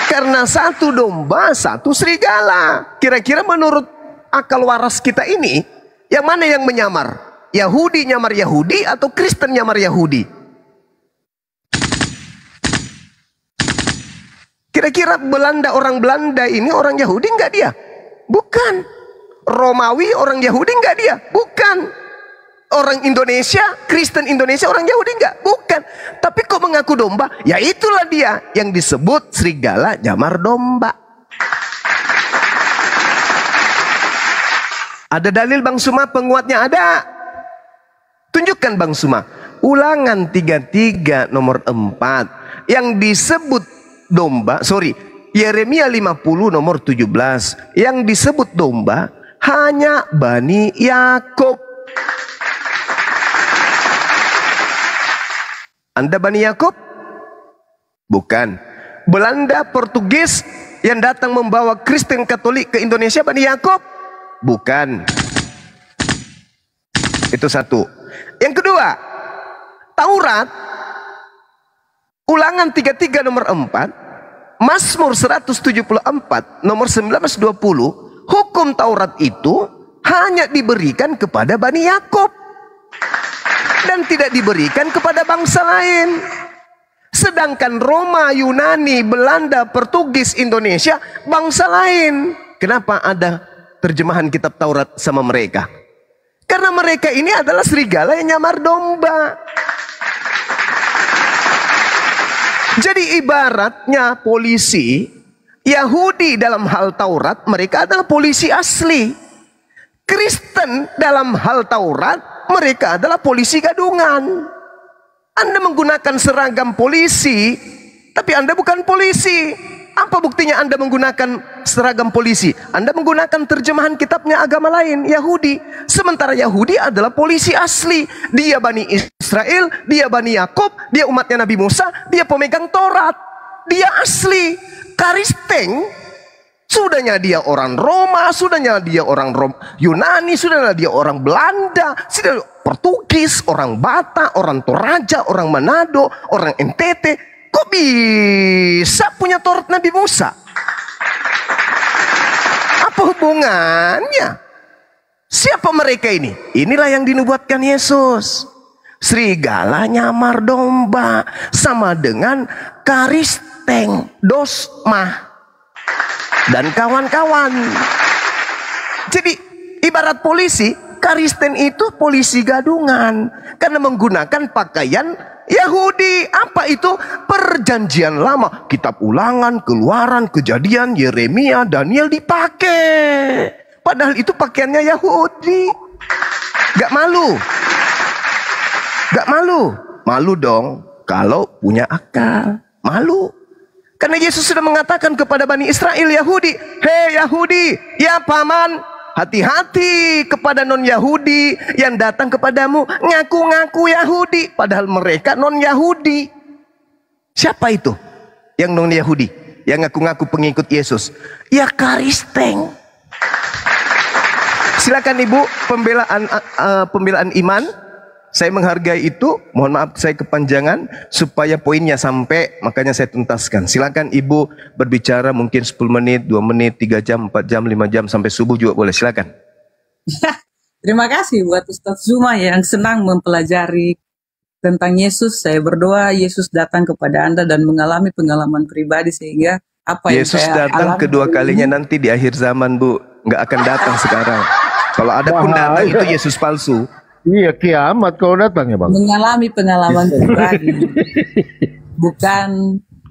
Speaker 1: Karena satu domba, satu serigala. Kira-kira menurut akal waras kita ini, yang mana yang menyamar? Yahudi nyamar Yahudi atau Kristen nyamar Yahudi? Kira-kira Belanda orang Belanda ini orang Yahudi enggak dia? Bukan. Romawi orang Yahudi enggak dia? Bukan. Orang Indonesia, Kristen Indonesia orang Yahudi enggak? Bukan. Tapi kok mengaku domba? Ya itulah dia yang disebut serigala nyamar domba. Ada dalil Bang Suma penguatnya ada. Tunjukkan Bang Suma. Ulangan 33 nomor 4. Yang disebut domba, sorry. Yeremia 50 nomor 17. Yang disebut domba hanya Bani Yakob. Anda Bani Yakob? Bukan. Belanda Portugis yang datang membawa Kristen Katolik ke Indonesia Bani Yakob? Bukan. Itu satu. Yang kedua, Taurat Ulangan 33 nomor 4, Mazmur 174 nomor 1920, hukum Taurat itu hanya diberikan kepada Bani Yakub dan tidak diberikan kepada bangsa lain. Sedangkan Roma, Yunani, Belanda, Portugis, Indonesia, bangsa lain. Kenapa ada terjemahan kitab Taurat sama mereka? Karena mereka ini adalah serigala yang nyamar domba. Jadi ibaratnya polisi, Yahudi dalam hal Taurat mereka adalah polisi asli. Kristen dalam hal Taurat mereka adalah polisi gadungan. Anda menggunakan seragam polisi, tapi Anda bukan polisi. Apa buktinya Anda menggunakan seragam polisi? Anda menggunakan terjemahan kitabnya agama lain, Yahudi. Sementara Yahudi adalah polisi asli. Dia Bani Israel, dia Bani Yakub, dia umatnya Nabi Musa, dia pemegang Taurat. Dia asli. Karisteng, sudahnya dia orang Roma, sudahnya dia orang Rom Yunani, sudahnya dia orang Belanda, sudahnya Portugis, orang Batak, orang Toraja, orang Manado, orang NTT kok bisa punya Taurat Nabi Musa? Apa hubungannya? Siapa mereka ini? Inilah yang dinubuatkan Yesus. Serigala nyamar domba sama dengan karisteng dosma dan kawan-kawan. Jadi ibarat polisi, karisten itu polisi gadungan karena menggunakan pakaian Yahudi. Apa itu? Perjanjian lama. Kitab ulangan, keluaran, kejadian, Yeremia, Daniel dipakai. Padahal itu pakaiannya Yahudi. Gak malu. Gak malu. Malu dong kalau punya akal. Malu. Karena Yesus sudah mengatakan kepada Bani Israel Yahudi. Hei Yahudi, ya paman, Hati-hati kepada non-Yahudi yang datang kepadamu ngaku-ngaku Yahudi padahal mereka non-Yahudi. Siapa itu yang non-Yahudi yang ngaku-ngaku pengikut Yesus? Ya karisteng. Silakan Ibu pembelaan uh, pembelaan iman. Saya menghargai itu, mohon maaf saya kepanjangan, supaya poinnya sampai, makanya saya tuntaskan. Silakan Ibu berbicara mungkin 10 menit, 2 menit, 3 jam, 4 jam, 5 jam, sampai subuh juga boleh, silakan. [laughs]
Speaker 5: Terima kasih buat Ustadz Zuma yang senang mempelajari tentang Yesus. Saya berdoa Yesus datang kepada Anda dan mengalami pengalaman pribadi sehingga apa Yesus yang saya datang
Speaker 1: kedua ini. kalinya nanti di akhir zaman, Bu. Nggak akan datang sekarang.
Speaker 4: Kalau ada pun datang iya. itu Yesus palsu. Iya kiamat kalau datang ya bang.
Speaker 5: Mengalami pengalaman iya. pribadi, bukan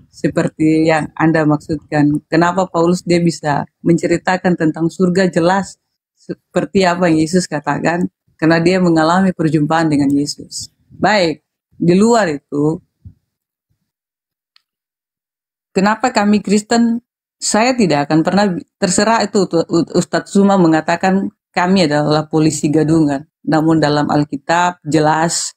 Speaker 5: seperti yang anda maksudkan. Kenapa Paulus dia bisa menceritakan tentang surga jelas seperti apa yang Yesus katakan? Karena dia mengalami perjumpaan dengan Yesus. Baik, di luar itu, kenapa kami Kristen? Saya tidak akan pernah terserah itu Ustadz Zuma mengatakan kami adalah polisi gadungan, namun dalam Alkitab jelas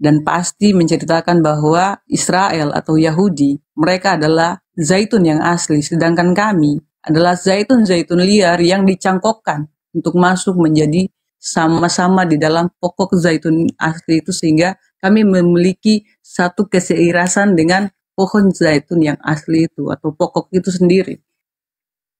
Speaker 5: dan pasti menceritakan bahwa Israel atau Yahudi, mereka adalah zaitun yang asli, sedangkan kami adalah zaitun-zaitun liar yang dicangkokkan untuk masuk menjadi sama-sama di dalam pokok zaitun asli itu sehingga kami memiliki satu keseirasan dengan pohon zaitun yang asli itu atau pokok itu sendiri.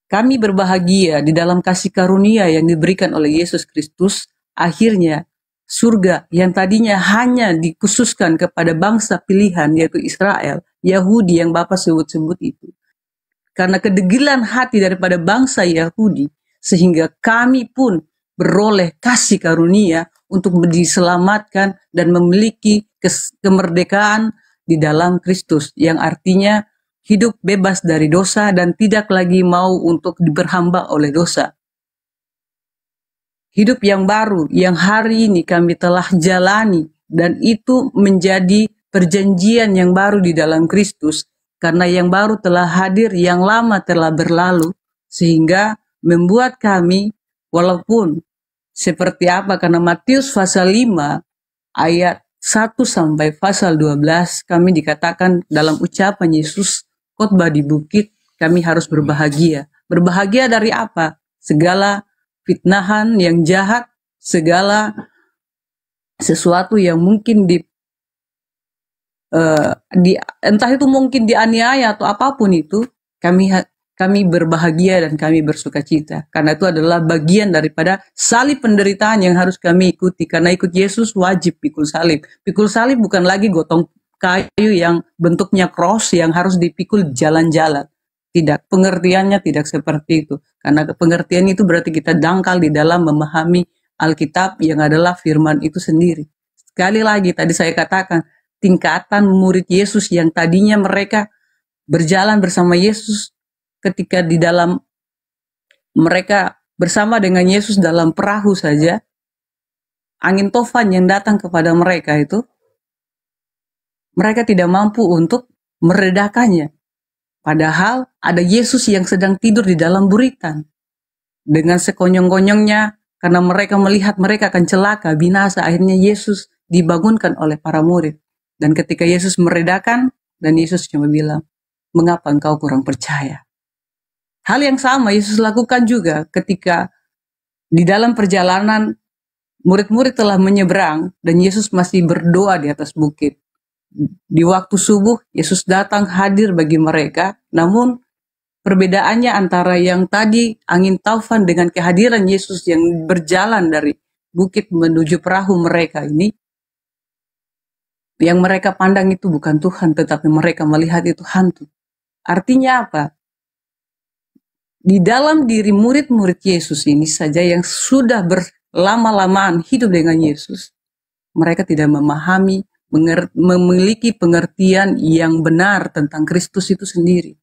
Speaker 5: Kami berbahagia di dalam kasih karunia yang diberikan oleh Yesus Kristus. Akhirnya, surga yang tadinya hanya dikhususkan kepada bangsa pilihan, yaitu Israel, Yahudi yang Bapak sebut-sebut itu. Karena kedegilan hati daripada bangsa Yahudi, sehingga kami pun beroleh kasih karunia untuk diselamatkan dan memiliki kemerdekaan di dalam Kristus, yang artinya hidup bebas dari dosa dan tidak lagi mau untuk diberhamba oleh dosa. Hidup yang baru yang hari ini kami telah jalani dan itu menjadi perjanjian yang baru di dalam Kristus karena yang baru telah hadir, yang lama telah berlalu sehingga membuat kami walaupun seperti apa karena Matius pasal 5 ayat 1 sampai pasal 12 kami dikatakan dalam ucapan Yesus khotbah di bukit, kami harus berbahagia. Berbahagia dari apa? Segala fitnahan yang jahat, segala sesuatu yang mungkin di, uh, di entah itu mungkin dianiaya atau apapun itu, kami kami berbahagia dan kami bersuka cita. Karena itu adalah bagian daripada salib penderitaan yang harus kami ikuti. Karena ikut Yesus wajib pikul salib. Pikul salib bukan lagi gotong kayu yang bentuknya cross yang harus dipikul jalan-jalan. Tidak, pengertiannya tidak seperti itu. Karena pengertian itu berarti kita dangkal di dalam memahami Alkitab yang adalah firman itu sendiri. Sekali lagi tadi saya katakan, tingkatan murid Yesus yang tadinya mereka berjalan bersama Yesus ketika di dalam mereka bersama dengan Yesus dalam perahu saja, angin tofan yang datang kepada mereka itu mereka tidak mampu untuk meredakannya. Padahal ada Yesus yang sedang tidur di dalam buritan. Dengan sekonyong-konyongnya, karena mereka melihat mereka akan celaka, binasa, akhirnya Yesus dibangunkan oleh para murid. Dan ketika Yesus meredakan, dan Yesus cuma bilang, mengapa engkau kurang percaya? Hal yang sama Yesus lakukan juga ketika di dalam perjalanan murid-murid telah menyeberang dan Yesus masih berdoa di atas bukit. Di waktu subuh, Yesus datang hadir bagi mereka, namun perbedaannya antara yang tadi angin taufan dengan kehadiran Yesus yang berjalan dari bukit menuju perahu mereka ini, yang mereka pandang itu bukan Tuhan, tetapi mereka melihat itu hantu. Artinya apa? Di dalam diri murid-murid Yesus ini saja yang sudah berlama-lamaan hidup dengan Yesus, mereka tidak memahami memiliki pengertian yang benar tentang Kristus itu sendiri.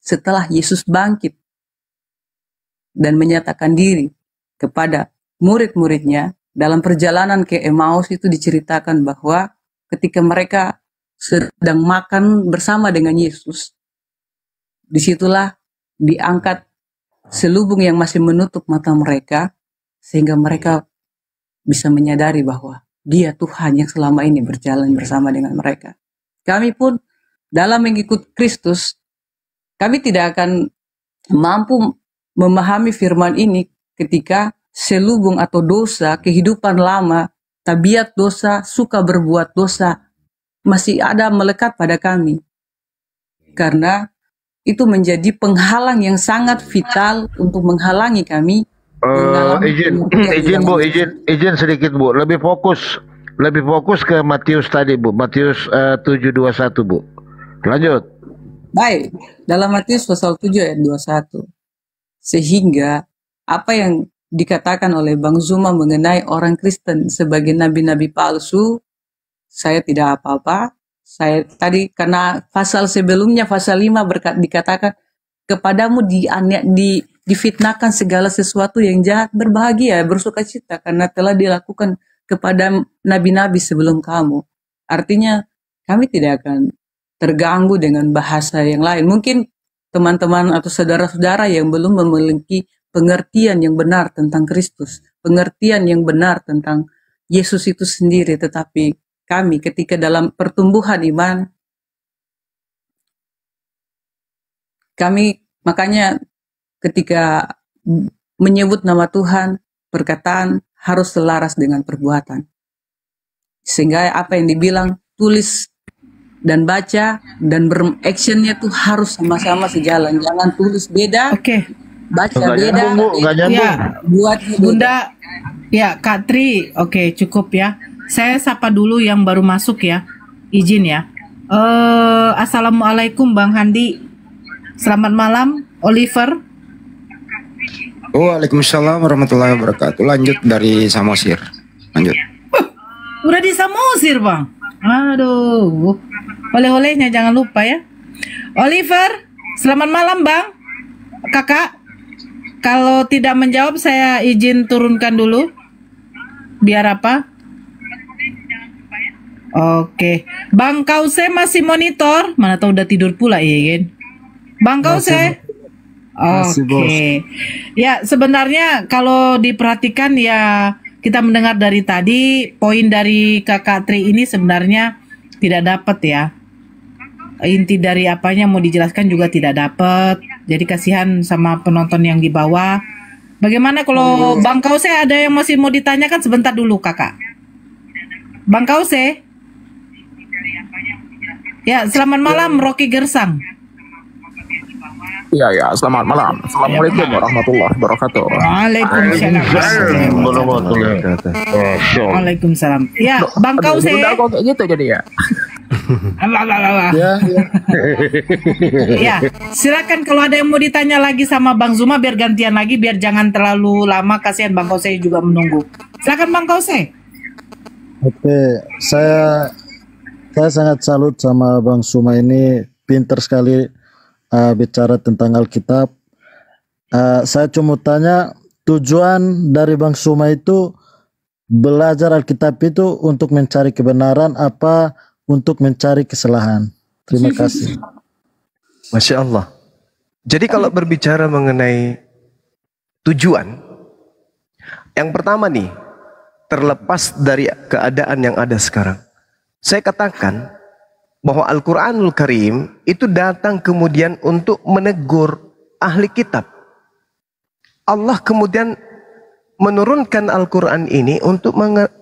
Speaker 5: Setelah Yesus bangkit dan menyatakan diri kepada murid-muridnya dalam perjalanan ke Emmaus itu diceritakan bahwa ketika mereka sedang makan bersama dengan Yesus, disitulah diangkat selubung yang masih menutup mata mereka sehingga mereka bisa menyadari bahwa dia Tuhan yang selama ini berjalan iya. bersama dengan mereka. Kami pun dalam mengikut Kristus, kami tidak akan mampu memahami firman ini ketika selubung atau dosa, kehidupan lama, tabiat dosa, suka berbuat dosa, masih ada melekat pada kami. Karena itu menjadi penghalang yang sangat vital untuk menghalangi kami
Speaker 4: Uh, izin, izin bu, izin, izin sedikit bu. Lebih fokus, lebih fokus ke Matius tadi bu, Matius eh, uh, 721 bu. Lanjut.
Speaker 5: Baik, dalam Matius pasal 7 ayat 21. Sehingga apa yang dikatakan oleh Bang Zuma mengenai orang Kristen sebagai nabi-nabi palsu, saya tidak apa-apa. Saya tadi karena pasal sebelumnya pasal 5 berkat dikatakan kepadamu di, di difitnahkan segala sesuatu yang jahat, berbahagia, bersuka cita karena telah dilakukan kepada nabi-nabi sebelum kamu. Artinya kami tidak akan terganggu dengan bahasa yang lain. Mungkin teman-teman atau saudara-saudara yang belum memiliki pengertian yang benar tentang Kristus, pengertian yang benar tentang Yesus itu sendiri, tetapi kami ketika dalam pertumbuhan iman kami makanya ketika menyebut nama Tuhan, perkataan harus selaras dengan perbuatan. Sehingga apa yang dibilang, tulis dan baca dan beractionnya tuh harus sama-sama sejalan. Jangan tulis beda, oke baca gak beda. Nyambung, ya, beda. Ya, buat Bunda,
Speaker 2: ya Kak Tri, oke cukup ya. Saya sapa dulu yang baru masuk ya, izin ya. Uh, Assalamualaikum Bang Handi, selamat malam Oliver.
Speaker 4: Waalaikumsalam warahmatullahi wabarakatuh. Lanjut dari Samosir. Lanjut. Uh,
Speaker 2: udah di Samosir, Bang. Aduh. Oleh-olehnya jangan lupa ya. Oliver, selamat malam, Bang. Kakak, kalau tidak menjawab saya izin turunkan dulu. Biar apa? Oke. Bang Kause masih monitor? Mana tahu udah tidur pula, ya Bang Kause. Masih Oke. Okay. Ya, sebenarnya kalau diperhatikan ya kita mendengar dari tadi poin dari Kakak Tri ini sebenarnya tidak dapat ya. Inti dari apanya mau dijelaskan juga tidak dapat. Jadi kasihan sama penonton yang di bawah. Bagaimana kalau oh. Iya. Bang Kause ada yang masih mau ditanyakan sebentar dulu Kakak. Bang Kause? Ya, selamat malam Rocky Gersang.
Speaker 3: Iya ya, selamat malam. Assalamualaikum warahmatullahi wabarakatuh.
Speaker 2: Waalaikumsalam. Waalaikumsalam. Ya, Bang Kau saya. kok kayak gitu jadi ya. Allah Allah Allah. Ya, ya, ya. silakan kalau ada yang mau ditanya lagi sama Bang Zuma biar gantian lagi biar jangan terlalu lama kasihan Bang Kause juga menunggu. Silakan Bang Kause.
Speaker 3: Oke, saya saya sangat salut sama Bang Zuma ini pinter sekali uh, bicara tentang Alkitab, uh, saya cuma tanya tujuan dari Bang Suma itu belajar Alkitab itu untuk mencari kebenaran apa untuk mencari kesalahan. Terima kasih.
Speaker 1: Masya Allah. Jadi kalau berbicara mengenai tujuan, yang pertama nih, terlepas dari keadaan yang ada sekarang. Saya katakan, bahwa Al-Quranul Karim itu datang kemudian untuk menegur ahli kitab. Allah kemudian menurunkan Al-Quran ini untuk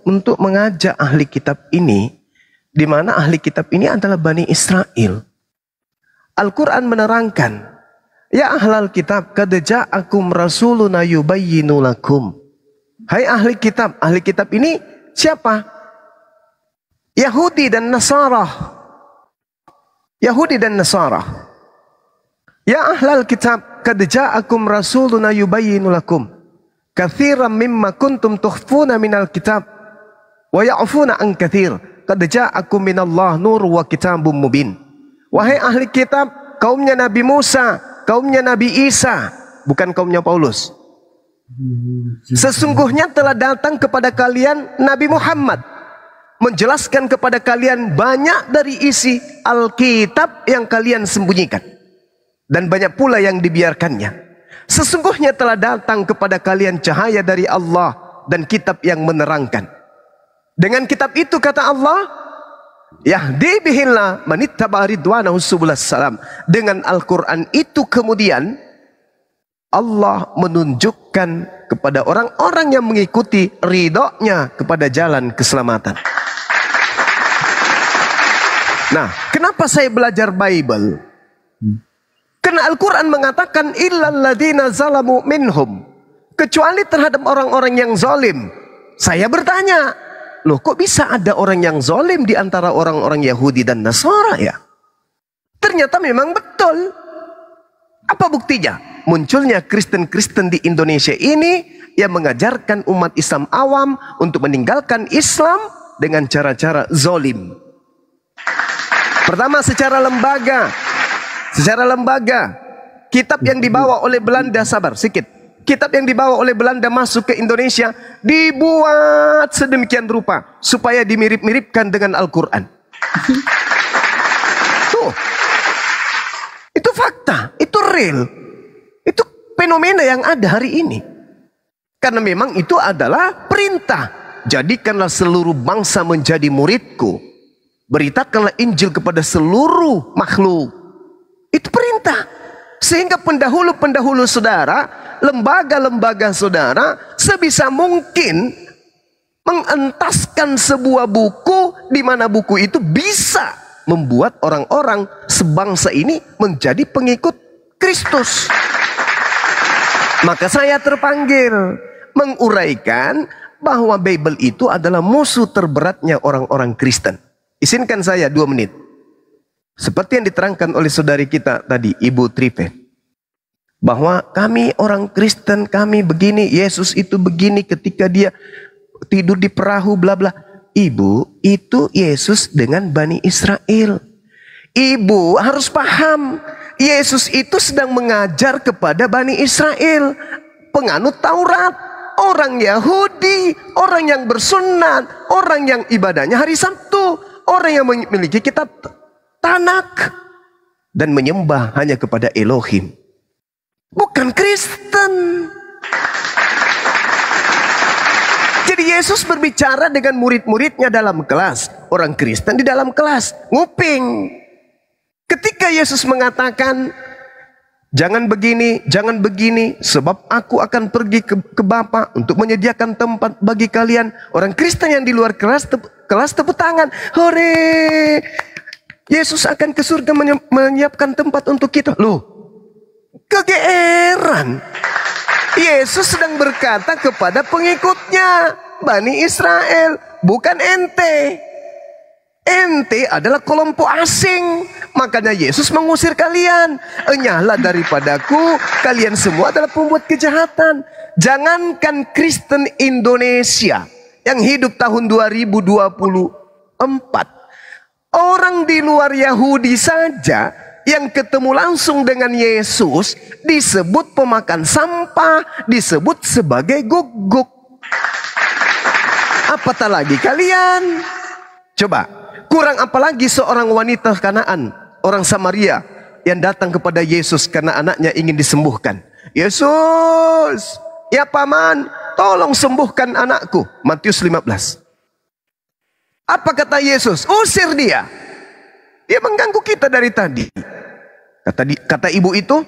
Speaker 1: untuk mengajak ahli kitab ini di mana ahli kitab ini adalah Bani Israel. Al-Quran menerangkan, Ya ahlal kitab, kadeja akum rasuluna yubayyinu lakum. Hai ahli kitab, ahli kitab ini siapa? Yahudi dan Nasarah Yahudi dan Nasara. Ya ahlal kitab, kad ja'akum rasuluna yubayyinu lakum katsiran mimma kuntum tukhfuna minal kitab wa ya'funa an katsir. Kad ja'akum minallah nur wa kitabum mubin. Wahai ahli kitab, kaumnya Nabi Musa, kaumnya Nabi Isa, bukan kaumnya Paulus. Hmm, gitu. Sesungguhnya telah datang kepada kalian Nabi Muhammad menjelaskan kepada kalian banyak dari isi Alkitab yang kalian sembunyikan dan banyak pula yang dibiarkannya. Sesungguhnya telah datang kepada kalian cahaya dari Allah dan kitab yang menerangkan. Dengan kitab itu kata Allah, Yahdi bihillah manittaba ridwanahu salam. Dengan Al-Quran itu kemudian Allah menunjukkan kepada orang-orang yang mengikuti ridhonya kepada jalan keselamatan. Nah, kenapa saya belajar Bible? Karena Al-Quran mengatakan illal ladina zalamu minhum. Kecuali terhadap orang-orang yang zalim. Saya bertanya, loh kok bisa ada orang yang zalim di antara orang-orang Yahudi dan Nasara ya? Ternyata memang betul. Apa buktinya? Munculnya Kristen-Kristen di Indonesia ini yang mengajarkan umat Islam awam untuk meninggalkan Islam dengan cara-cara zolim. Pertama secara lembaga. Secara lembaga. Kitab yang dibawa oleh Belanda sabar sedikit. Kitab yang dibawa oleh Belanda masuk ke Indonesia dibuat sedemikian rupa supaya dimirip-miripkan dengan Al-Qur'an.
Speaker 3: [laughs] Tuh.
Speaker 1: Itu fakta, itu real. Itu fenomena yang ada hari ini. Karena memang itu adalah perintah. Jadikanlah seluruh bangsa menjadi muridku Beritakanlah Injil kepada seluruh makhluk. Itu perintah. Sehingga pendahulu-pendahulu saudara, lembaga-lembaga saudara, sebisa mungkin mengentaskan sebuah buku di mana buku itu bisa membuat orang-orang sebangsa ini menjadi pengikut Kristus. Maka saya terpanggil menguraikan bahwa Bible itu adalah musuh terberatnya orang-orang Kristen. Izinkan saya dua menit. Seperti yang diterangkan oleh saudari kita tadi, Ibu Tripe. Bahwa kami orang Kristen, kami begini, Yesus itu begini ketika dia tidur di perahu, bla bla. Ibu, itu Yesus dengan Bani Israel. Ibu harus paham, Yesus itu sedang mengajar kepada Bani Israel. Penganut Taurat orang Yahudi, orang yang bersunat, orang yang ibadahnya hari Sabtu orang yang memiliki kitab Tanak dan menyembah hanya kepada Elohim. Bukan Kristen. Jadi Yesus berbicara dengan murid-muridnya dalam kelas. Orang Kristen di dalam kelas. Nguping. Ketika Yesus mengatakan, Jangan begini, jangan begini, sebab aku akan pergi ke, ke Bapa untuk menyediakan tempat bagi kalian. Orang Kristen yang di luar kelas kelas tepuk tangan. Hore! Yesus akan ke surga menyiapkan tempat untuk kita. Loh, kegeeran. Yesus sedang berkata kepada pengikutnya, Bani Israel, bukan ente. Ente adalah kelompok asing. Makanya Yesus mengusir kalian. Enyahlah daripadaku, kalian semua adalah pembuat kejahatan. Jangankan Kristen Indonesia, yang hidup tahun 2024. Orang di luar Yahudi saja yang ketemu langsung dengan Yesus disebut pemakan sampah, disebut sebagai guguk. Apatah lagi kalian. Coba, kurang apa lagi seorang wanita Kanaan, orang Samaria yang datang kepada Yesus karena anaknya ingin disembuhkan. Yesus, ya paman, tolong sembuhkan anakku. Matius 15. Apa kata Yesus? Usir dia. Dia mengganggu kita dari tadi. Kata kata ibu itu,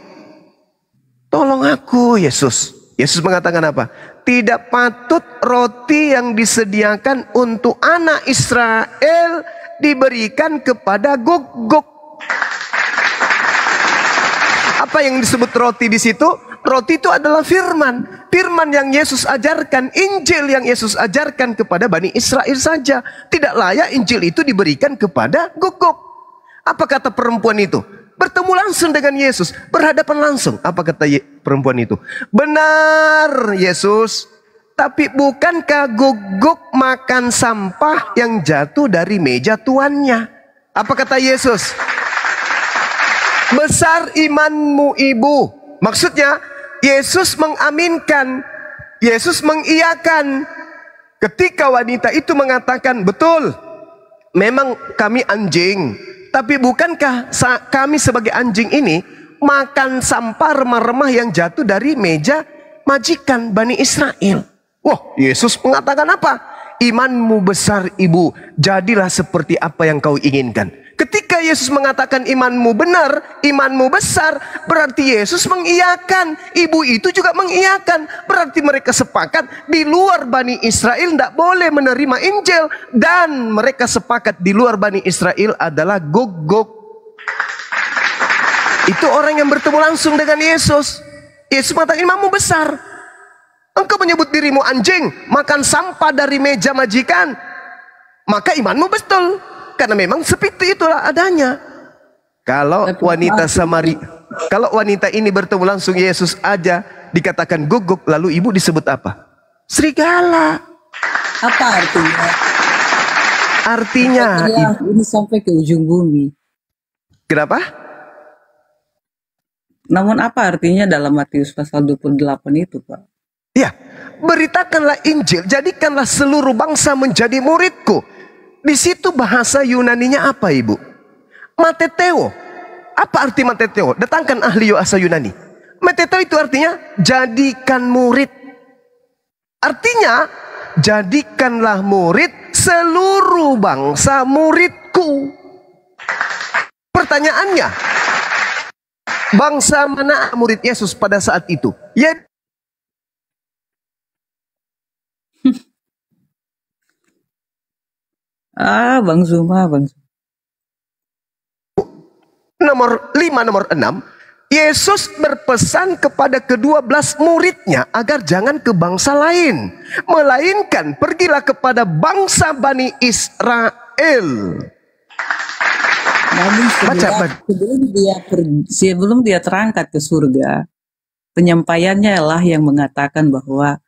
Speaker 1: tolong aku Yesus. Yesus mengatakan apa? Tidak patut roti yang disediakan untuk anak Israel diberikan kepada guguk. Apa yang disebut roti di situ? Roti itu adalah firman. Firman yang Yesus ajarkan, Injil yang Yesus ajarkan kepada Bani Israel saja. Tidak layak Injil itu diberikan kepada Gogok. Apa kata perempuan itu? Bertemu langsung dengan Yesus, berhadapan langsung. Apa kata perempuan itu? Benar Yesus, tapi bukankah Gogok makan sampah yang jatuh dari meja tuannya? Apa kata Yesus? Besar imanmu ibu. Maksudnya Yesus mengaminkan, Yesus mengiyakan ketika wanita itu mengatakan, "Betul, memang kami anjing, tapi bukankah kami sebagai anjing ini makan sampah remah-remah yang jatuh dari meja majikan Bani Israel?" Wah, Yesus mengatakan apa? Imanmu besar, Ibu. Jadilah seperti apa yang kau inginkan. Ketika Yesus mengatakan imanmu benar, imanmu besar, berarti Yesus mengiyakan. Ibu itu juga mengiyakan. Berarti mereka sepakat di luar Bani Israel tidak boleh menerima Injil. Dan mereka sepakat di luar Bani Israel adalah gog gog. Itu orang yang bertemu langsung dengan Yesus. Yesus mengatakan imanmu besar. Engkau menyebut dirimu anjing, makan sampah dari meja majikan. Maka imanmu betul karena memang seperti itulah adanya. Kalau wanita Samari, kalau wanita ini bertemu langsung Yesus aja dikatakan guguk, lalu ibu disebut apa?
Speaker 5: Serigala. Apa artinya? Artinya ini sampai ke ujung bumi. Kenapa? Namun apa artinya dalam Matius pasal 28 itu, Pak? Ya, beritakanlah Injil,
Speaker 1: jadikanlah seluruh bangsa menjadi muridku di situ bahasa Yunaninya apa ibu? Mateteo. Apa arti mateteo? Datangkan ahli bahasa Yunani. Mateteo itu artinya jadikan murid. Artinya jadikanlah murid seluruh bangsa muridku. Pertanyaannya, bangsa mana murid Yesus
Speaker 5: pada saat itu? Ya Ah, Bang Zuma, Bang Zuma.
Speaker 1: Nomor 5, nomor 6. Yesus berpesan kepada kedua belas muridnya agar jangan ke bangsa lain. Melainkan pergilah kepada bangsa Bani Israel.
Speaker 5: Namun sebelum, Baca, sebelum dia sebelum dia terangkat ke surga, penyampaiannya lah yang mengatakan bahwa